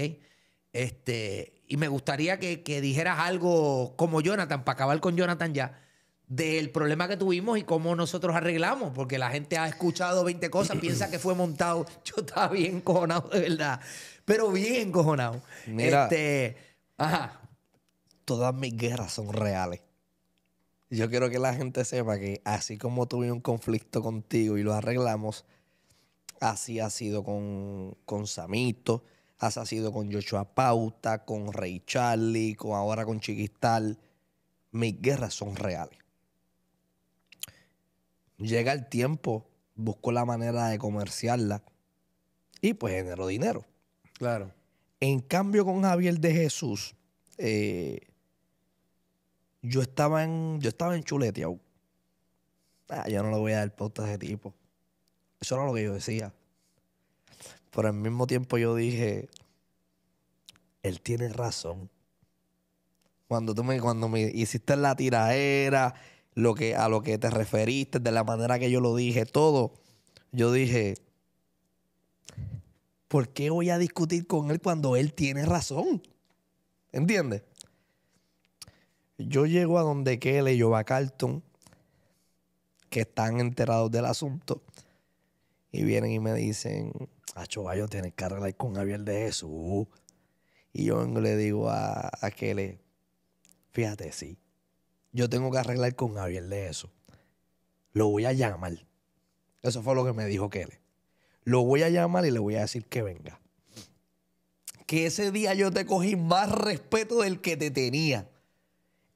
Speaker 1: Este, y me gustaría que, que dijeras algo como Jonathan, para acabar con Jonathan ya, del problema que tuvimos y cómo nosotros arreglamos, porque la gente ha escuchado 20 cosas, piensa que fue montado. Yo estaba bien encojonado, de verdad, pero bien encojonado. Este, ajá. Todas mis guerras son reales yo quiero que la gente sepa que así como tuve un conflicto contigo y lo arreglamos, así ha sido con, Samito, así ha sido con Joshua Pauta, con Rey Charlie, con ahora con Chiquistal. Mis guerras son reales. Llega el tiempo, busco la manera de comerciarla y pues genero dinero. Claro. En cambio, con Javier de Jesús, eh, yo estaba en, yo estaba en ah, yo no le voy a dar pauta a ese tipo. Eso era lo que yo decía. Pero al mismo tiempo yo dije, él tiene razón. Cuando tú me, cuando me hiciste la tiraera, lo que, a lo que te referiste, de la manera que yo lo dije, todo, yo dije, ¿por qué voy a discutir con él cuando él tiene razón? ¿Entiendes? Yo llego a donde Kele y a Carlton, que están enterados del asunto, y vienen y me dicen, a yo tienes que arreglar con Javier de Jesús. Y yo le digo a, a Kele, fíjate, sí, yo tengo que arreglar con Javier de eso. Lo voy a llamar. Eso fue lo que me dijo Kele. Lo voy a llamar y le voy a decir que venga. Que ese día yo te cogí más respeto del que te tenía.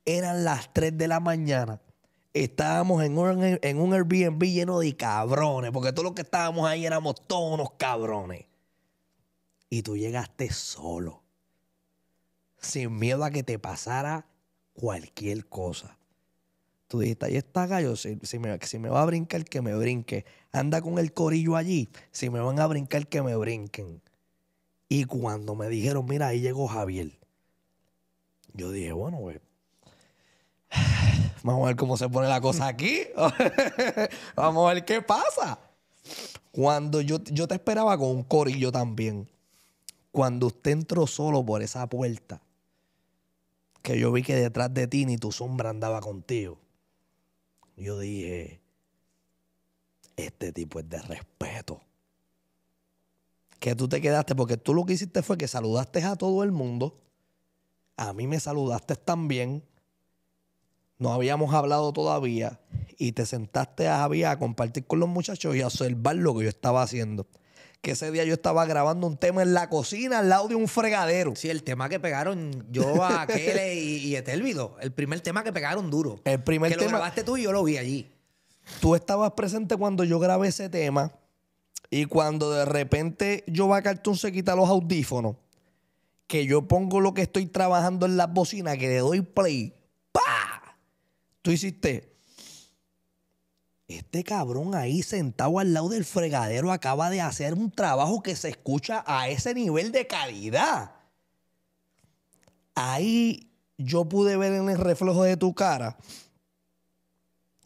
Speaker 1: Eran las 3 de la mañana. Estábamos en un, en Airbnb lleno de cabrones, porque todos los que estábamos ahí éramos todos unos cabrones. Y tú llegaste solo, sin miedo a que te pasara cualquier cosa. Tú dijiste, ahí está gallo, si, me, si me va a brincar, que me brinque. Anda con el corillo allí, si me van a brincar, que me brinquen. Y cuando me dijeron, mira, ahí llegó Javier, yo dije, bueno, güey. Pues, Vamos a ver cómo se pone la cosa aquí. Vamos a ver qué pasa. Cuando yo, yo te esperaba con un corillo también. Cuando usted entró solo por esa puerta, que yo vi que detrás de ti ni tu sombra andaba contigo, yo dije, este tipo es de respeto. Que tú te quedaste, porque tú lo que hiciste fue que saludaste a todo el mundo, a mí me saludaste también, no habíamos hablado todavía y te sentaste a Javier a compartir con los muchachos y a observar lo que yo estaba haciendo. Que ese día yo estaba grabando un tema en la cocina al lado de un fregadero. Sí, el tema que pegaron yo a Kele y, y Etelvido. El primer tema que pegaron duro. El primer tema. Que lo grabaste tú y yo lo vi allí. Tú estabas presente cuando yo grabé ese tema y cuando de repente yo va a se quita los audífonos, que yo pongo lo que estoy trabajando en las bocinas, que le doy play tú hiciste, este cabrón ahí sentado al lado del fregadero acaba de hacer un trabajo que se escucha a ese nivel de calidad. Ahí yo pude ver en el reflejo de tu cara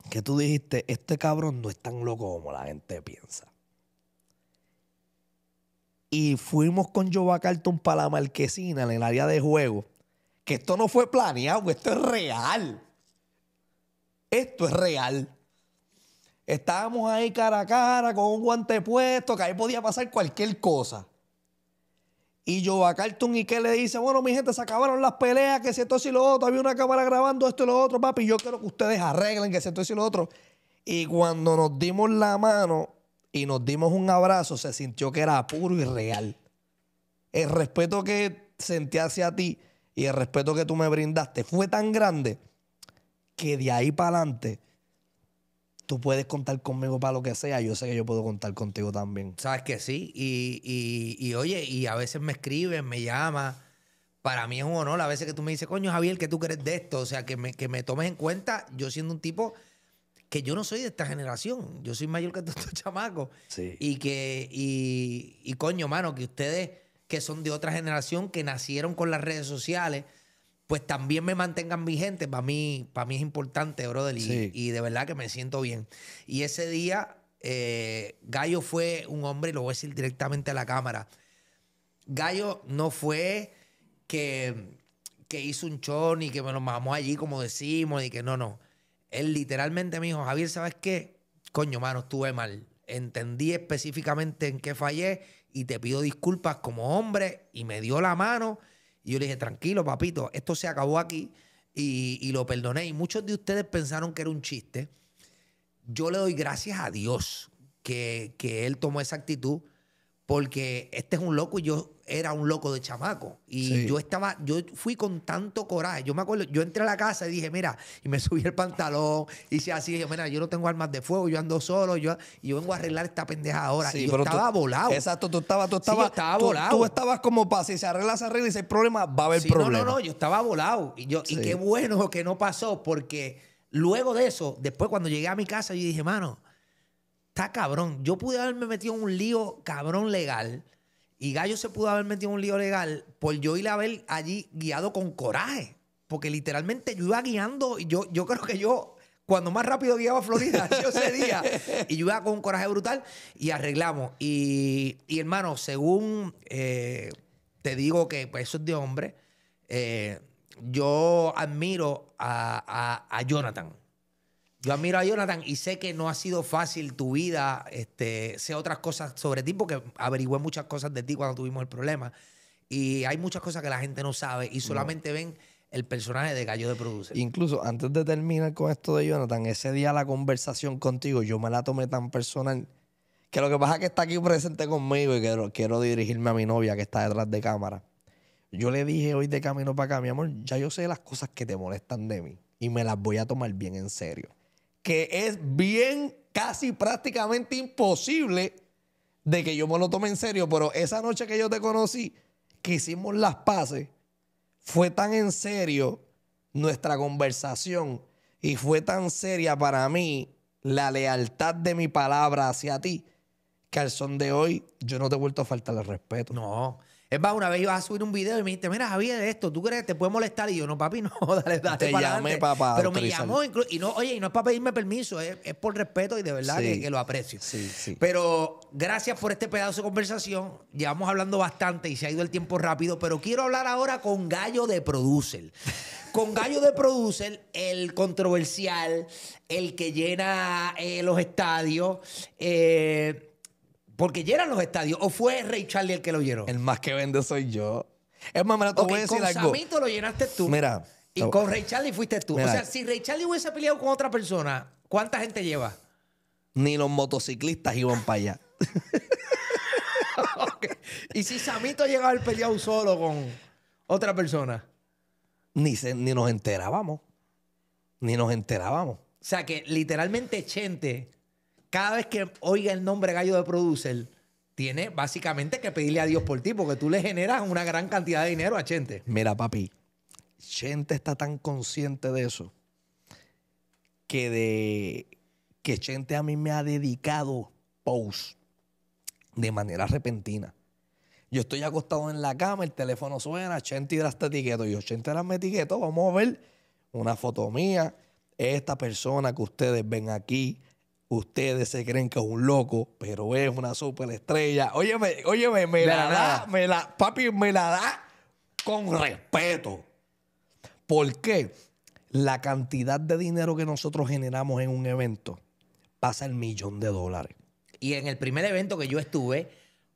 Speaker 1: que tú dijiste, este cabrón no es tan loco como la gente piensa. Y fuimos con Jova Carton para la marquesina en el área de juego. Que esto no fue planeado, esto es real esto es real. Estábamos ahí cara a cara con un guante puesto, que ahí podía pasar cualquier cosa. Y yo a Carlton y que le dice, bueno, mi gente, se acabaron las peleas, que si esto y lo otro, había una cámara grabando esto y lo otro, papi, yo quiero que ustedes arreglen, que si esto y lo otro. Y cuando nos dimos la mano y nos dimos un abrazo, se sintió que era puro y real. El respeto que sentí hacia ti y el respeto que tú me brindaste fue tan grande que de ahí para adelante tú puedes contar conmigo para lo que sea, yo sé que yo puedo contar contigo también. Sabes que sí, y, oye, y a veces me escriben, me llama Para mí es un honor a veces que tú me dices, coño Javier, que tú crees de esto? O sea, que me, tomes en cuenta, yo siendo un tipo que yo no soy de esta generación, yo soy mayor que todos estos chamacos. Sí. Y que, y, y coño, mano, que ustedes que son de otra generación, que nacieron con las redes sociales, pues también me mantengan vigente. Para mí, para mí es importante, brother. Y, y de verdad que me siento bien. Y ese día, eh, Gallo fue un hombre, y lo voy a decir directamente a la cámara. Gallo no fue que, que hizo un chón... ...y que me lo mamó allí, como decimos, y que no, no. Él literalmente me dijo, Javier, ¿sabes qué? Coño, mano, estuve mal. Entendí específicamente en qué fallé y te pido disculpas como hombre. Y me dio la mano y yo le dije, tranquilo, papito, esto se acabó aquí y, lo perdoné. Y muchos de ustedes pensaron que era un chiste. Yo le doy gracias a Dios que, que él tomó esa actitud porque este es un loco y yo era un loco de chamaco. Y yo estaba, yo fui con tanto coraje. Yo me acuerdo, yo entré a la casa y dije, mira, y me subí el pantalón, hice así, dije, mira, yo no tengo armas de fuego, yo ando solo, yo, y yo vengo a arreglar esta pendeja ahora. y yo estaba volado. Exacto, tú estabas, tú estabas, estaba tú, estabas como para si se arregla, se arregla y si hay problema, va a haber problema. No, no, no, yo estaba volado. Y, yo, y qué bueno que no pasó, porque luego de eso, después cuando llegué a mi casa, yo dije, mano, está cabrón. Yo pude haberme metido en un lío cabrón legal y Gallo se pudo haber metido en un lío legal por yo ir a ver allí guiado con coraje. Porque literalmente yo iba guiando y yo, yo creo que yo cuando más rápido guiaba a Florida, yo ese Y yo iba con un coraje brutal y arreglamos. Y, hermano, según eh, te digo que pues, eso es de hombre, eh, yo admiro a Jonathan. Yo admiro a Jonathan y sé que no ha sido fácil tu vida. Este, sé otras cosas sobre ti porque averigüé muchas cosas de ti cuando tuvimos el problema. Y hay muchas cosas que la gente no sabe y solamente ven el personaje de Gallo de Producer. Incluso antes de terminar con esto de Jonathan, ese día la conversación contigo yo me la tomé tan personal que lo que pasa es que está aquí presente conmigo y quiero, quiero dirigirme a mi novia que está detrás de cámara. Yo le dije hoy de camino para acá, mi amor, ya yo sé las cosas que te molestan de mí y me las voy a tomar bien en serio que es bien, casi prácticamente imposible de que yo me lo tome en serio, pero esa noche que yo te conocí, que hicimos las paces, fue tan en serio nuestra conversación y fue tan seria para mí la lealtad de mi palabra hacia ti, que al son de hoy yo no te he vuelto a faltar el respeto. No. Es más, una vez iba a subir un video y me dijiste, mira, Javier, esto, ¿tú crees que te puede molestar? Y yo, no, papi, no, dale, dale. Te llamé papá. Pero me llamó, y no, oye, y no es para pedirme permiso, es, por respeto y de verdad que, lo aprecio. Sí, sí. Pero gracias por este pedazo de conversación. Llevamos hablando bastante y se ha ido el tiempo rápido, pero quiero hablar ahora con Gallo de Producer. Con Gallo de Producer, el controversial, el que llena eh, los estadios, eh porque llenan los estadios. ¿O fue Ray Charlie el que lo llenó? El más que vende soy yo. Es más, me te voy a decir con Samito lo llenaste tú. Mira. Y con Ray Charlie fuiste tú. o sea, si Ray Charlie hubiese peleado con otra persona, ¿cuánta gente lleva? Ni los motociclistas iban para allá. Y si Samito llegaba al peleado solo con otra persona. Ni, ni nos enterábamos. Ni nos enterábamos. O sea que literalmente Chente cada vez que oiga el nombre Gallo de Producer, tiene básicamente que pedirle a Dios por ti, porque tú le generas una gran cantidad de dinero a Chente. Mira, papi, Chente está tan consciente de eso que de que Chente a mí me ha dedicado post de manera repentina. Yo estoy acostado en la cama, el teléfono suena, Chente y este etiqueto. Yo, Chente las me etiqueto, vamos a ver una foto mía. Esta persona que ustedes ven aquí Ustedes se creen que es un loco, pero es una superestrella. Óyeme, óyeme, me la, da, me papi, me la da con respeto. ¿Por qué? La cantidad de dinero que nosotros generamos en un evento pasa el millón de dólares. Y en el primer evento que yo estuve,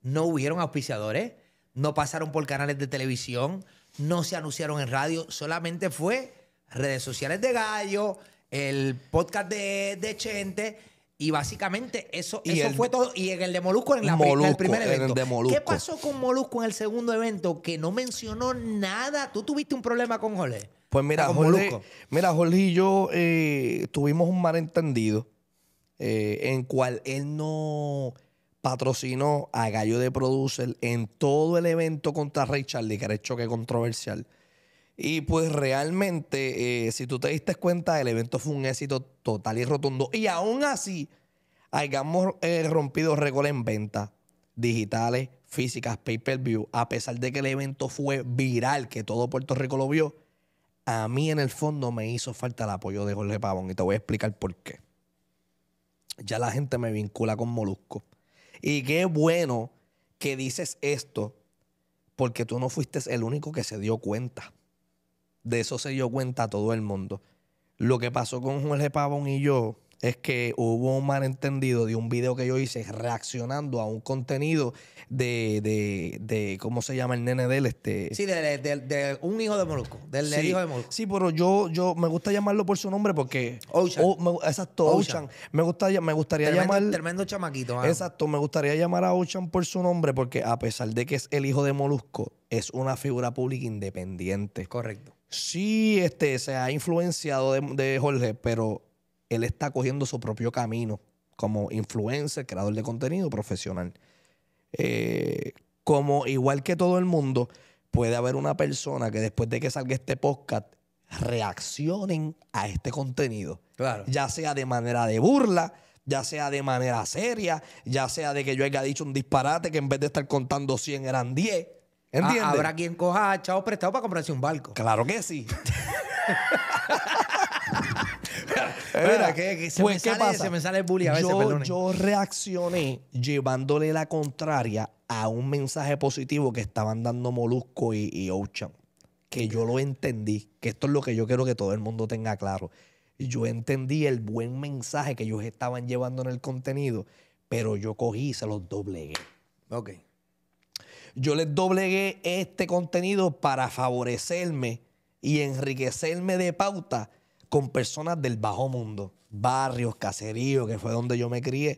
Speaker 1: no hubieron auspiciadores, no pasaron por canales de televisión, no se anunciaron en radio, solamente fue redes sociales de Gallo, el podcast de, de Chente y básicamente eso, fue todo. Y en el de Molusco, en, la, el primer evento. ¿Qué pasó con Molusco en el segundo evento que no mencionó nada? ¿Tú tuviste un problema con Jorge? Pues mira, con mira, Jorge y yo eh, tuvimos un malentendido eh, en cual él no patrocinó a Gallo de Producer en todo el evento contra richard Charlie, que era el choque controversial. Y pues realmente, eh, si tú te diste cuenta, el evento fue un éxito total y rotundo. Y aún así, hayamos eh, rompido récord en ventas digitales, físicas, pay-per-view, a pesar de que el evento fue viral, que todo Puerto Rico lo vio, a mí en el fondo me hizo falta el apoyo de Jorge Pavón y te voy a explicar por qué. Ya la gente me vincula con Molusco. Y qué bueno que dices esto, porque tú no fuiste el único que se dio cuenta. De eso se dio cuenta todo el mundo. Lo que pasó con Jorge Pavón y yo es que hubo un malentendido de un video que yo hice reaccionando a un contenido de, de, de ¿cómo se llama el nene de él? Este... Sí, de, un hijo de Molusco, del sí, hijo de Molusco. Sí, pero yo, yo me gusta llamarlo por su nombre porque... Oh, me, exacto, Me, me gustaría llamar... Tremendo chamaquito. Exacto, me gustaría llamar a Ochan por su nombre porque a pesar de que es el hijo de Molusco, es una figura pública independiente. Correcto sí este, se ha influenciado de, Jorge, pero él está cogiendo su propio camino como influencer, creador de contenido profesional. Eh, como igual que todo el mundo, puede haber una persona que después de que salga este podcast reaccionen a este contenido. Claro. Ya sea de manera de burla, ya sea de manera seria, ya sea de que yo haya dicho un disparate que en vez de estar contando 100 eran 10. Ah, ¿Entiendes? habrá quien coja a Chavo prestado para comprarse un barco. Claro que sí. Espera, que, se, pues, me pasa? se me sale el bully yo, reaccioné llevándole la contraria a un mensaje positivo que estaban dando Molusco y, y Ocean. Que yo lo entendí, que esto es lo que yo quiero que todo el mundo tenga claro. Yo entendí el buen mensaje que ellos estaban llevando en el contenido, pero yo cogí y se los doblegué. Ok. Yo les doblegué este contenido para favorecerme y enriquecerme de pauta con personas del bajo mundo, barrios, caseríos, que fue donde yo me crié,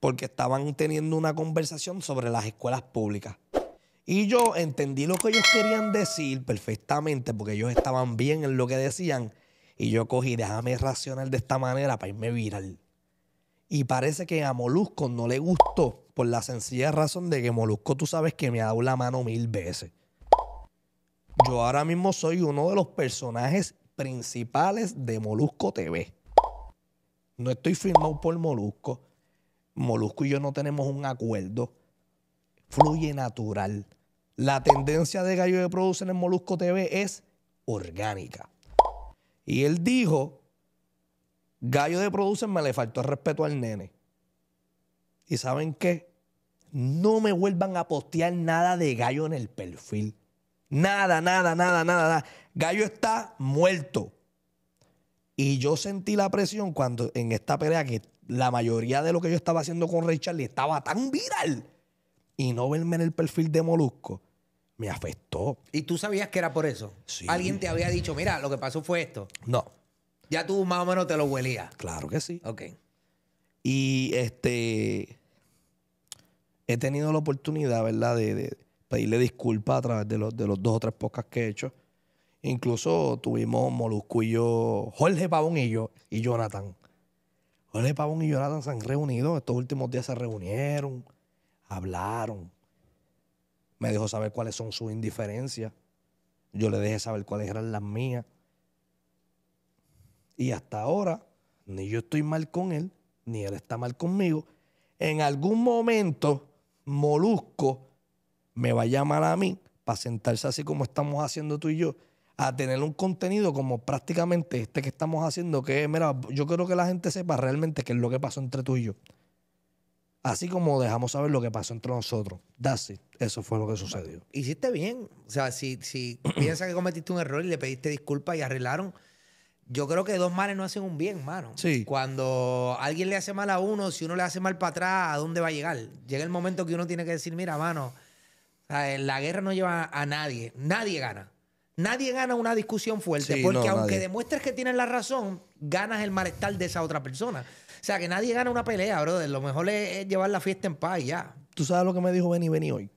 Speaker 1: porque estaban teniendo una conversación sobre las escuelas públicas. Y yo entendí lo que ellos querían decir perfectamente, porque ellos estaban bien en lo que decían. Y yo cogí, déjame racionar de esta manera para irme viral. Y parece que a Molusco no le gustó por la sencilla razón de que Molusco tú sabes que me ha dado la mano mil veces. Yo ahora mismo soy uno de los personajes principales de Molusco TV. No estoy firmado por Molusco. Molusco y yo no tenemos un acuerdo. Fluye natural. La tendencia de Gallo de Producen en Molusco TV es orgánica. Y él dijo, Gallo de Producen me le faltó el respeto al nene. ¿Y saben qué? no me vuelvan a postear nada de gallo en el perfil. Nada, nada, nada, nada, nada. Gallo está muerto. Y yo sentí la presión cuando en esta pelea que la mayoría de lo que yo estaba haciendo con Ray Charlie estaba tan viral. Y no verme en el perfil de Molusco me afectó. ¿Y tú sabías que era por eso? Sí. Alguien te había dicho, mira, lo que pasó fue esto. No. Ya tú más o menos te lo huelías. Claro que sí. Ok. Y este he tenido la oportunidad, ¿verdad?, de, pedirle disculpas a través de los, de los dos o tres podcasts que he hecho. Incluso tuvimos Molusco y Jorge Pavón y yo, y Jonathan. Jorge Pavón y Jonathan se han reunido, estos últimos días se reunieron, hablaron. Me dejó saber cuáles son sus indiferencias. Yo le dejé saber cuáles eran las mías. Y hasta ahora, ni yo estoy mal con él, ni él está mal conmigo. En algún momento, Molusco me va a llamar a mí para sentarse así como estamos haciendo tú y yo, a tener un contenido como prácticamente este que estamos haciendo, que mira, yo quiero que la gente sepa realmente qué es lo que pasó entre tú y yo. Así como dejamos saber lo que pasó entre nosotros. That's it. Eso fue lo que sucedió. Hiciste bien. O sea, si, si piensas que cometiste un error y le pediste disculpas y arreglaron, yo creo que dos males no hacen un bien, mano. Sí. Cuando alguien le hace mal a uno, si uno le hace mal para atrás, ¿a dónde va a llegar? Llega el momento que uno tiene que decir, mira, mano, eh, la guerra no lleva a nadie. Nadie gana. Nadie gana una discusión fuerte, porque aunque demuestres que tienes la razón, ganas el malestar de esa otra persona. O sea, que nadie gana una pelea, brother. Lo mejor es, llevar la fiesta en paz y ya. ¿Tú sabes lo que me dijo Benny Benny hoy?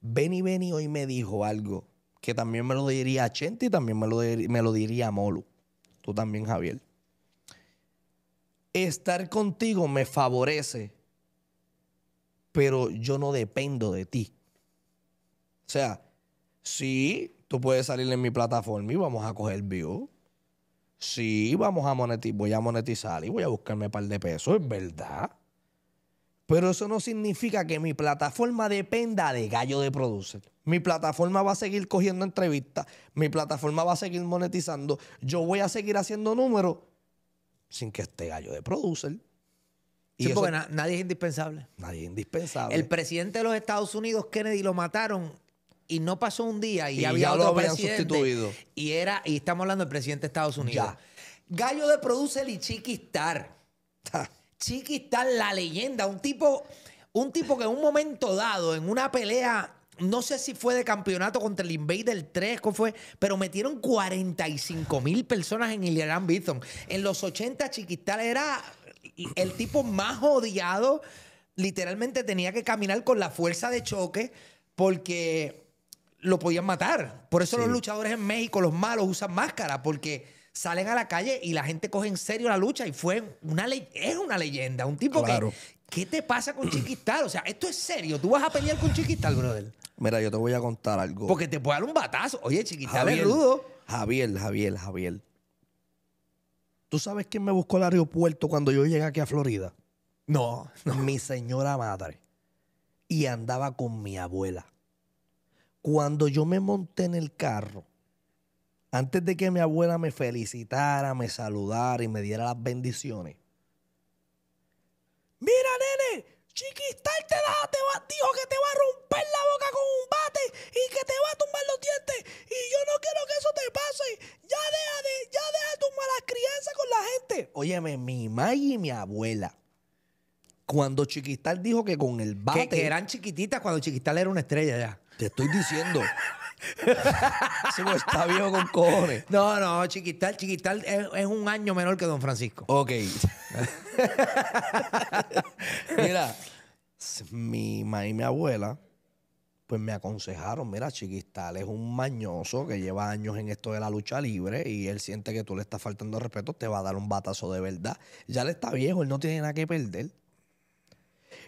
Speaker 1: Benny Benny hoy me dijo algo que también me lo diría Chente y también me lo, me lo diría Molu. Tú también, Javier. Estar contigo me favorece, pero yo no dependo de ti. O sea, sí, tú puedes salir en mi plataforma y vamos a coger view. Sí, vamos a monetizar, voy a monetizar y voy a buscarme un par de pesos, es verdad. Pero eso no significa que mi plataforma dependa de Gallo de Producer. Mi plataforma va a seguir cogiendo entrevistas. Mi plataforma va a seguir monetizando. Yo voy a seguir haciendo números sin que esté gallo de producer. Y sí, porque nadie es indispensable. Nadie es indispensable. El presidente de los Estados Unidos, Kennedy, lo mataron y no pasó un día y, había otro lo habían presidente, sustituido. Y era, y estamos hablando del presidente de Estados Unidos. Gallo de producer y Chiqui Star, la leyenda, un tipo, un tipo que en un momento dado, en una pelea no sé si fue de campeonato contra el Invader 3, ¿cómo fue? Pero metieron 45 mil personas en Ilian Bitton. En los 80, Chiquistal era el tipo más odiado. Literalmente tenía que caminar con la fuerza de choque porque lo podían matar. Por eso los luchadores en México, los malos, usan máscara porque salen a la calle y la gente coge en serio la lucha y fue una ley, es una leyenda, un tipo claro. que ¿Qué te pasa con Chiquistal? O sea, esto es serio. ¿Tú vas a pelear con Chiquistal, brother? Mira, yo te voy a contar algo. Porque te puede dar un batazo. Oye, chiquita, Javier, Javier, Javier, Javier. ¿Tú sabes quién me buscó al aeropuerto cuando yo llegué aquí a Florida? No, no. Mi señora madre. Y andaba con mi abuela. Cuando yo me monté en el carro, antes de que mi abuela me felicitara, me saludara y me diera las bendiciones. Mira, nene, Chiquistar te, da, dijo que te va a romper la boca con un bate y que te va a tumbar los dientes. Y yo no quiero que eso te pase. Ya deja de, ya deja tu mala crianza con la gente. Óyeme, mi mamá y mi abuela. Cuando Chiquistal dijo que con el bate. Que, eran chiquititas cuando Chiquistal era una estrella ya. Te estoy diciendo. está viejo con cojones. No, no, Chiquistal Chiquistal es, un año menor que Don Francisco. Ok. Mira, mi mamá y mi abuela, pues me aconsejaron, mira, Chiquistal es un mañoso que lleva años en esto de la lucha libre y él siente que tú le estás faltando respeto, te va a dar un batazo de verdad. Ya le está viejo, él no tiene nada que perder.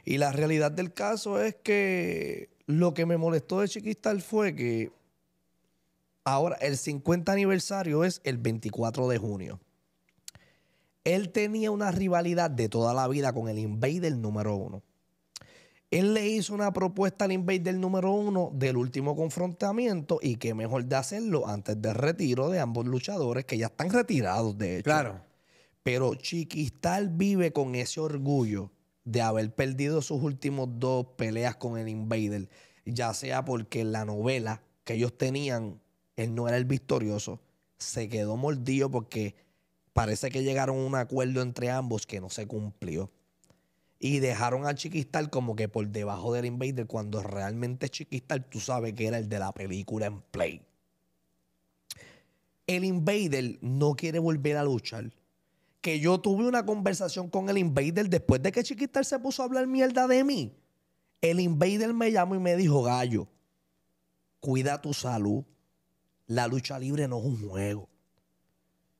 Speaker 1: Y la realidad del caso es que lo que me molestó de Chiquistal fue que Ahora, el 50 aniversario es el 24 de junio. Él tenía una rivalidad de toda la vida con el Invader número uno. Él le hizo una propuesta al Invader número uno del último confrontamiento y qué mejor de hacerlo antes del retiro de ambos luchadores que ya están retirados, de hecho. Claro. Pero Chiquistal vive con ese orgullo de haber perdido sus últimos dos peleas con el Invader, ya sea porque la novela que ellos tenían él no era el victorioso. Se quedó mordido porque parece que llegaron a un acuerdo entre ambos que no se cumplió. Y dejaron a Chiquistar como que por debajo del Invader cuando realmente Chiquistar tú sabes que era el de la película en play. El Invader no quiere volver a luchar. Que yo tuve una conversación con el Invader después de que Chiquistar se puso a hablar mierda de mí. El Invader me llamó y me dijo, gallo, cuida tu salud la lucha libre no es un juego.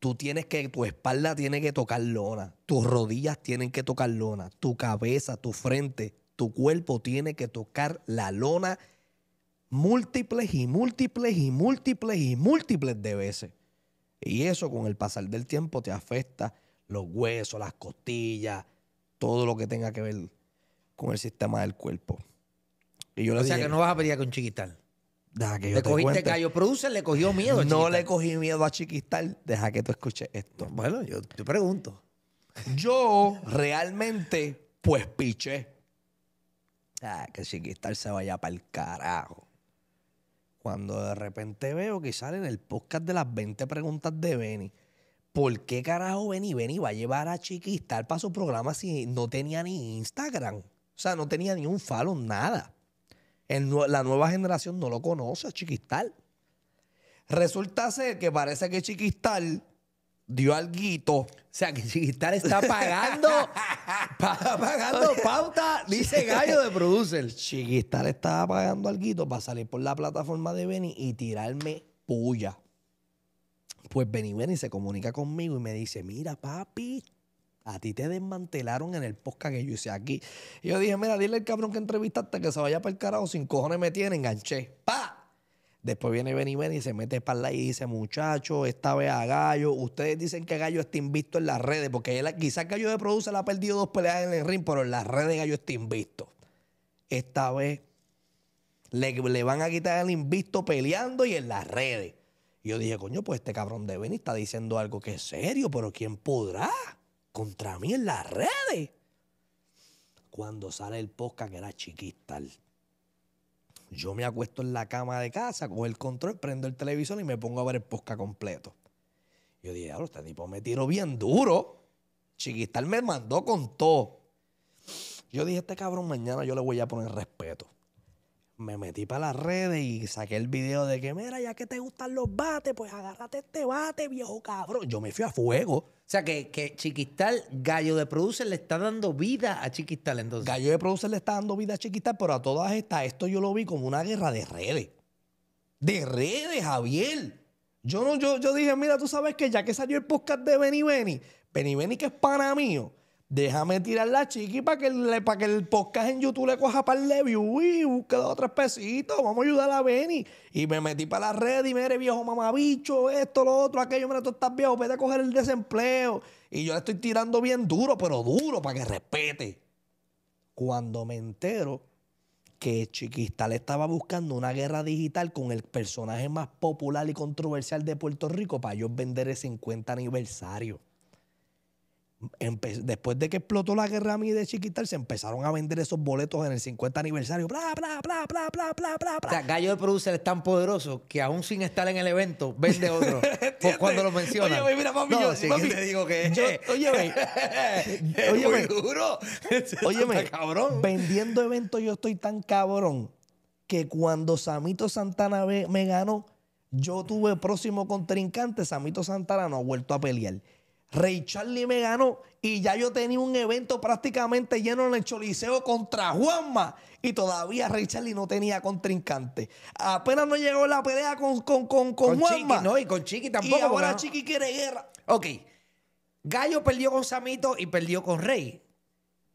Speaker 1: Tú tienes que, tu espalda tiene que tocar lona, tus rodillas tienen que tocar lona, tu cabeza, tu frente, tu cuerpo tiene que tocar la lona múltiples y múltiples y múltiples y múltiples de veces. Y eso con el pasar del tiempo te afecta los huesos, las costillas, todo lo que tenga que ver con el sistema del cuerpo. Y yo o sea que no vas a pelear con Chiquitán le te cogiste Gallo le cogió miedo. no le cogí miedo a Chiquistar. Deja que tú escuches esto. Bueno, yo te pregunto. Yo realmente, pues piché. Ah, que Chiquistar se vaya para el carajo. Cuando de repente veo que sale en el podcast de las 20 preguntas de Benny. ¿Por qué carajo Benny Benny va a llevar a Chiquistar para su programa si no tenía ni Instagram? O sea, no tenía ni un follow, nada la nueva generación no lo conoce a Chiquistal. Resulta ser que parece que Chiquistal dio alguito. O sea, que Chiquistar está pagando, pagando pauta, dice Gallo de producer. Chiquistal estaba pagando alguito para salir por la plataforma de Benny y tirarme puya. Pues Benny Benny se comunica conmigo y me dice, mira papi, a ti te desmantelaron en el podcast que yo hice aquí. yo dije, mira, dile al cabrón que entrevistaste que se vaya para el carajo, sin cojones me tiene, enganché. ¡Pa! Después viene Benny Benny y se mete para la y dice, muchacho, esta vez a Gallo. Ustedes dicen que Gallo está invisto en las redes, porque quizás Gallo de Produce la ha perdido dos peleas en el ring, pero en las redes Gallo está invisto. Esta vez le, van a quitar el invisto peleando y en las redes. yo dije, coño, pues este cabrón de Benny está diciendo algo que es serio, pero ¿quién podrá? contra mí en las redes. Cuando sale el posca que era chiquistal. Yo me acuesto en la cama de casa, cojo el control, prendo el televisor y me pongo a ver el posca completo. Yo dije, ahora este tipo me tiró bien duro. Chiquistal me mandó con todo. Yo dije, este cabrón mañana yo le voy a poner respeto. Me metí para las redes y saqué el video de que, mira, ya que te gustan los bates, pues agárrate este bate, viejo cabrón. Yo me fui a fuego. O sea, que, que Chiquistal, Gallo de Producer le está dando vida a Chiquistal entonces. Gallo de Producer le está dando vida a Chiquistal, pero a todas estas, esto yo lo vi como una guerra de redes. De redes, Javier. Yo, no, yo, yo dije, mira, tú sabes que ya que salió el podcast de Benny Benny, Benny Benny que es pana mío, déjame tirar la chiqui para que, le, que el podcast en YouTube le coja para el Levy. y busque dos o tres pesitos. Vamos a ayudar a Benny. Y me metí para la red y mire, viejo mamabicho, esto, lo otro, aquello. Mira, tú estás viejo, vete a coger el desempleo. Y yo le estoy tirando bien duro, pero duro, para que respete. Cuando me entero que le estaba buscando una guerra digital con el personaje más popular y controversial de Puerto Rico para yo vender el 50 aniversario después de que explotó la guerra a mí de chiquitar se empezaron a vender esos boletos en el 50 aniversario. Bla, bla, bla, bla, bla, bla, bla. Gallo de Producer es tan poderoso que aún sin estar en el evento, vende otro. por cuando lo menciona. Oye, mira, yo, te digo que yo, Oye, oye, oye, duro. cabrón. vendiendo eventos yo estoy tan cabrón que cuando Samito Santana me ganó, yo tuve próximo contrincante. Samito Santana no ha vuelto a pelear. Rey Charlie me ganó y ya yo tenía un evento prácticamente lleno en el Choliseo contra Juanma y todavía Rey Charlie no tenía contrincante. Apenas no llegó la pelea con, con, con, Juanma. no, y con Chiqui tampoco. Y ahora Chiqui quiere guerra. Ok. Gallo perdió con Samito y perdió con Rey.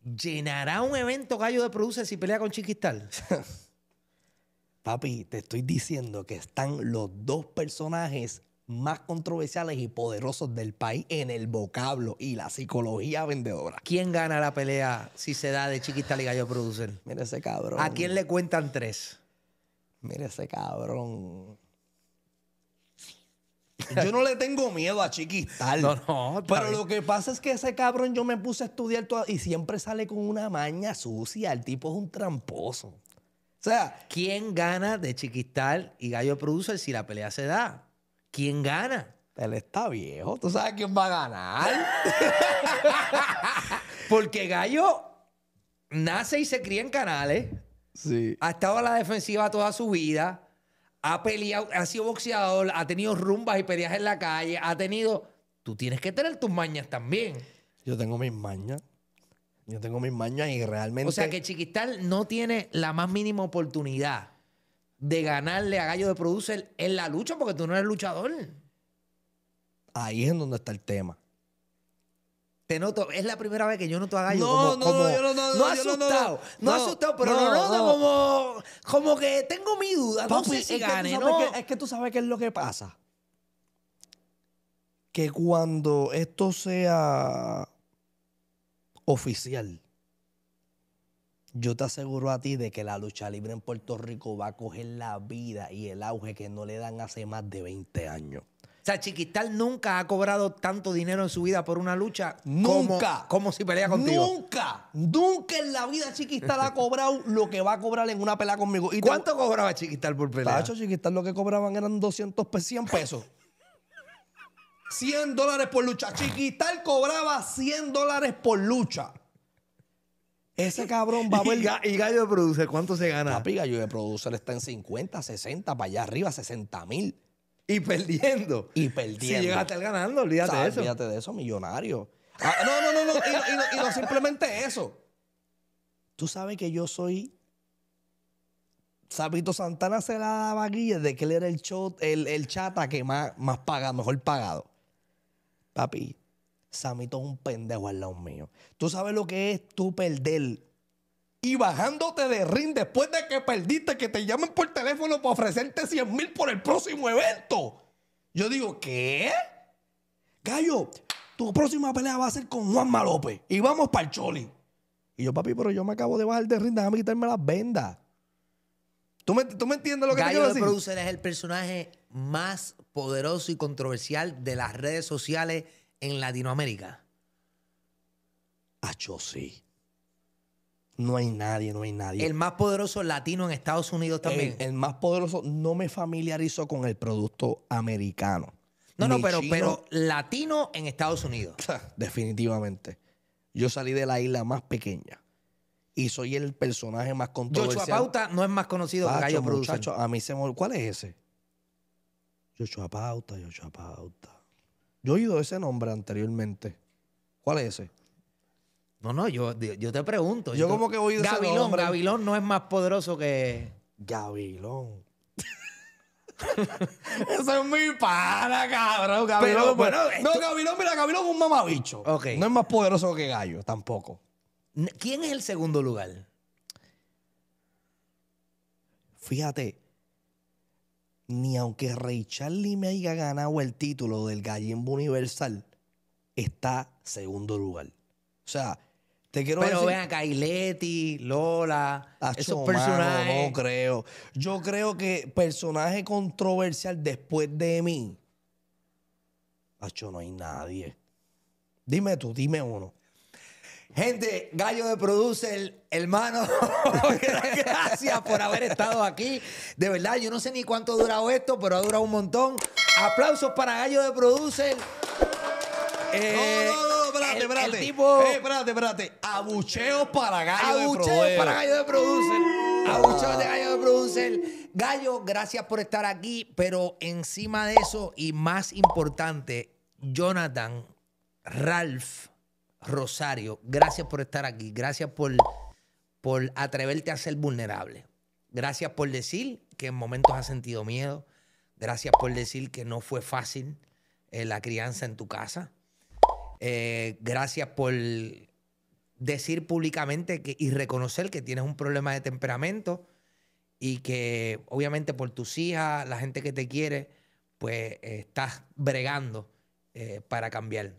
Speaker 1: ¿Llenará un evento Gallo de Produce y pelea con Chiquistal? Papi, te estoy diciendo que están los dos personajes más controversiales y poderosos del país en el vocablo y la psicología vendedora. ¿Quién gana la pelea si se da de Chiquistal y Gallo producer? Mire ese cabrón. ¿A quién le cuentan tres? Mire ese cabrón. Yo no le tengo miedo a Chiquistal. No, no. Pero lo que pasa es que ese cabrón yo me puse a estudiar todo y siempre sale con una maña sucia. El tipo es un tramposo. O sea. ¿Quién gana de Chiquistal y Gallo Producer si la pelea se da? ¿quién gana? Él está viejo, tú sabes quién va a ganar. Porque Gallo nace y se cría en Canales. Sí. Ha estado a la defensiva toda su vida. Ha peleado, ha sido boxeador, ha tenido rumbas y peleas en la calle, ha tenido. Tú tienes que tener tus mañas también. Yo tengo mis mañas. Yo tengo mis mañas y realmente. O sea que Chiquistán no tiene la más mínima oportunidad de ganarle a Gallo de Producer en la lucha porque tú no eres luchador. Ahí es donde está el tema. Te noto, es la primera vez que yo noto a Gallo. No, como, no, no, no, no, no, asustado. No, no, asustado, pero no, como, como que tengo mi duda. es que tú sabes qué es lo que pasa. Que cuando esto sea oficial, yo te aseguro a ti de que la lucha libre en Puerto Rico va a coger la vida y el auge que no le dan hace más de 20 años. O sea, Chiquistal nunca ha cobrado tanto dinero en su vida por una lucha. Nunca. Como, si pelea contigo. Nunca. Nunca en la vida Chiquistal ha cobrado lo que va a cobrar en una pelea conmigo. ¿Y ¿Cuánto cobraba Chiquistal por pelea? Pacho, Chiquistal lo que cobraban eran 200 pesos, 100 pesos. 100 dólares por lucha. Chiquistal cobraba 100 dólares por lucha. Ese cabrón va a ver. Y, Gallo de Producer, ¿cuánto se gana? Papi, Gallo de Producer está en 50, 60, para allá arriba, 60 mil. Y perdiendo. Y perdiendo. Si llegaste a ganando, olvídate de eso. Olvídate de eso, millonario. Ah, no, no, no, no. Y, no, simplemente eso. Tú sabes que yo soy sabito Santana se la daba guía de que él era el, el, el chata que más, más mejor pagado. Papi, Samito es un pendejo al lado mío. Tú sabes lo que es tú perder y bajándote de ring después de que perdiste, que te llamen por teléfono para ofrecerte 100 mil por el próximo evento. Yo digo, ¿qué? Gallo, tu próxima pelea va a ser con Juan López y vamos para el Choli. Y yo, papi, pero yo me acabo de bajar de ring, déjame quitarme las vendas. ¿Tú me, ¿Tú entiendes lo que te quiero Gallo de es el personaje más poderoso y controversial de las redes sociales en Latinoamérica? Ah, yo sí. No hay nadie, no hay nadie. El más poderoso latino en Estados Unidos también. El, más poderoso no me familiarizo con el producto americano. No, no, pero, pero latino en Estados Unidos. Definitivamente. Yo salí de la isla más pequeña y soy el personaje más controversial. Yochoa no es más conocido que Gallo muchacho, a mí se me... ¿Cuál es ese? Yocho Pauta, Pauta. Yo he oído ese nombre anteriormente. ¿Cuál es ese? No, no, yo, yo te pregunto. Yo, como que voy oído ese nombre. no es más poderoso que... Gabilón. Eso es mi pana, cabrón. Gabilón, No, Gabilón, mira, Gabilón es un mamabicho. No es más poderoso que Gallo, tampoco. ¿Quién es el segundo lugar? Fíjate, ni aunque Ray Charlie me haya ganado el título del Gallimbo Universal, está segundo lugar. O sea, te quiero Pero vean acá, Lola, a esos personajes. no creo. Yo creo que personaje controversial después de mí. Acho, no hay nadie. Dime tú, dime uno. Gente, Gallo de Producer, hermano, gracias por haber estado aquí. De verdad, yo no sé ni cuánto ha durado esto, pero ha durado un montón. Aplausos para Gallo de Producer. Eh, no, no, no, espérate, espérate. Eh, espérate, espérate. Abucheo para Gallo de de Producer. para Gallo de Producer. Abucheo de Gallo de Producer. Gallo, gracias por estar aquí, pero encima de eso y más importante, Jonathan, Ralph Rosario, gracias por estar aquí, gracias por, por atreverte a ser vulnerable, gracias por decir que en momentos has sentido miedo, gracias por decir que no fue fácil eh, la crianza en tu casa, eh, gracias por decir públicamente y reconocer que tienes un problema de temperamento y que obviamente por tus hijas, la gente que te quiere, pues eh, estás bregando para cambiar.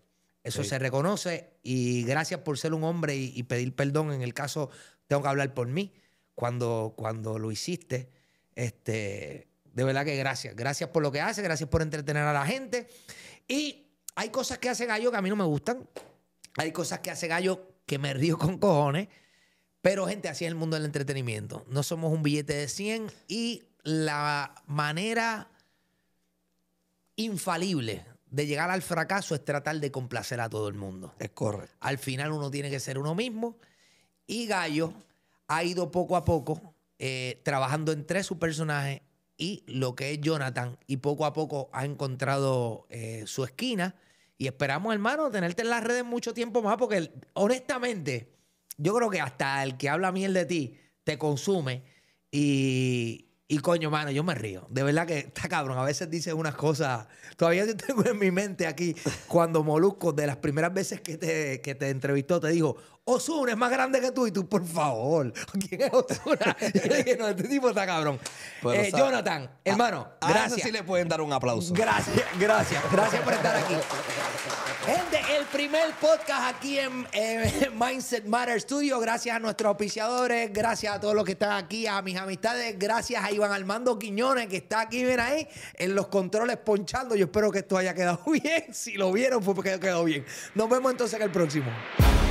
Speaker 1: Eso se reconoce y gracias por ser un hombre y, pedir perdón. En el caso, tengo que hablar por mí. Cuando, cuando lo hiciste, este, de verdad que gracias. Gracias por lo que hace, gracias por entretener a la gente. Y hay cosas que hace Gallo que a mí no me gustan. Hay cosas que hace Gallo que me río con cojones. Pero, gente, así es el mundo del entretenimiento. No somos un billete de 100 y la manera infalible de llegar al fracaso es tratar de complacer a todo el mundo. Es correcto. Al final uno tiene que ser uno mismo. Y Gallo ha ido poco a poco eh, trabajando entre su personaje y lo que es Jonathan. Y poco a poco ha encontrado eh, su esquina. Y esperamos, hermano, tenerte en las redes mucho tiempo más. Porque honestamente, yo creo que hasta el que habla miel de ti te consume. Y, y coño, mano, yo me río. De verdad que está cabrón. A veces dice unas cosas. Todavía yo tengo en mi mente aquí cuando Molusco, de las primeras veces que te, que te entrevistó, te dijo: Osuna es más grande que tú. Y tú, por favor, ¿quién es Osuna? yo dije: No, este tipo está cabrón. Eh, Jonathan, hermano, gracias. A le pueden dar un aplauso. Gracias, gracias. Gracias por estar aquí. Gente, el primer podcast aquí en Mindset Matter Studio. Gracias a nuestros auspiciadores, gracias a todos los que están aquí, a mis amistades, gracias a Iván Armando Quiñones que está aquí, ven ahí, en los controles ponchando. Yo espero que esto haya quedado bien. Si lo vieron fue porque quedó bien. Nos vemos entonces en el próximo.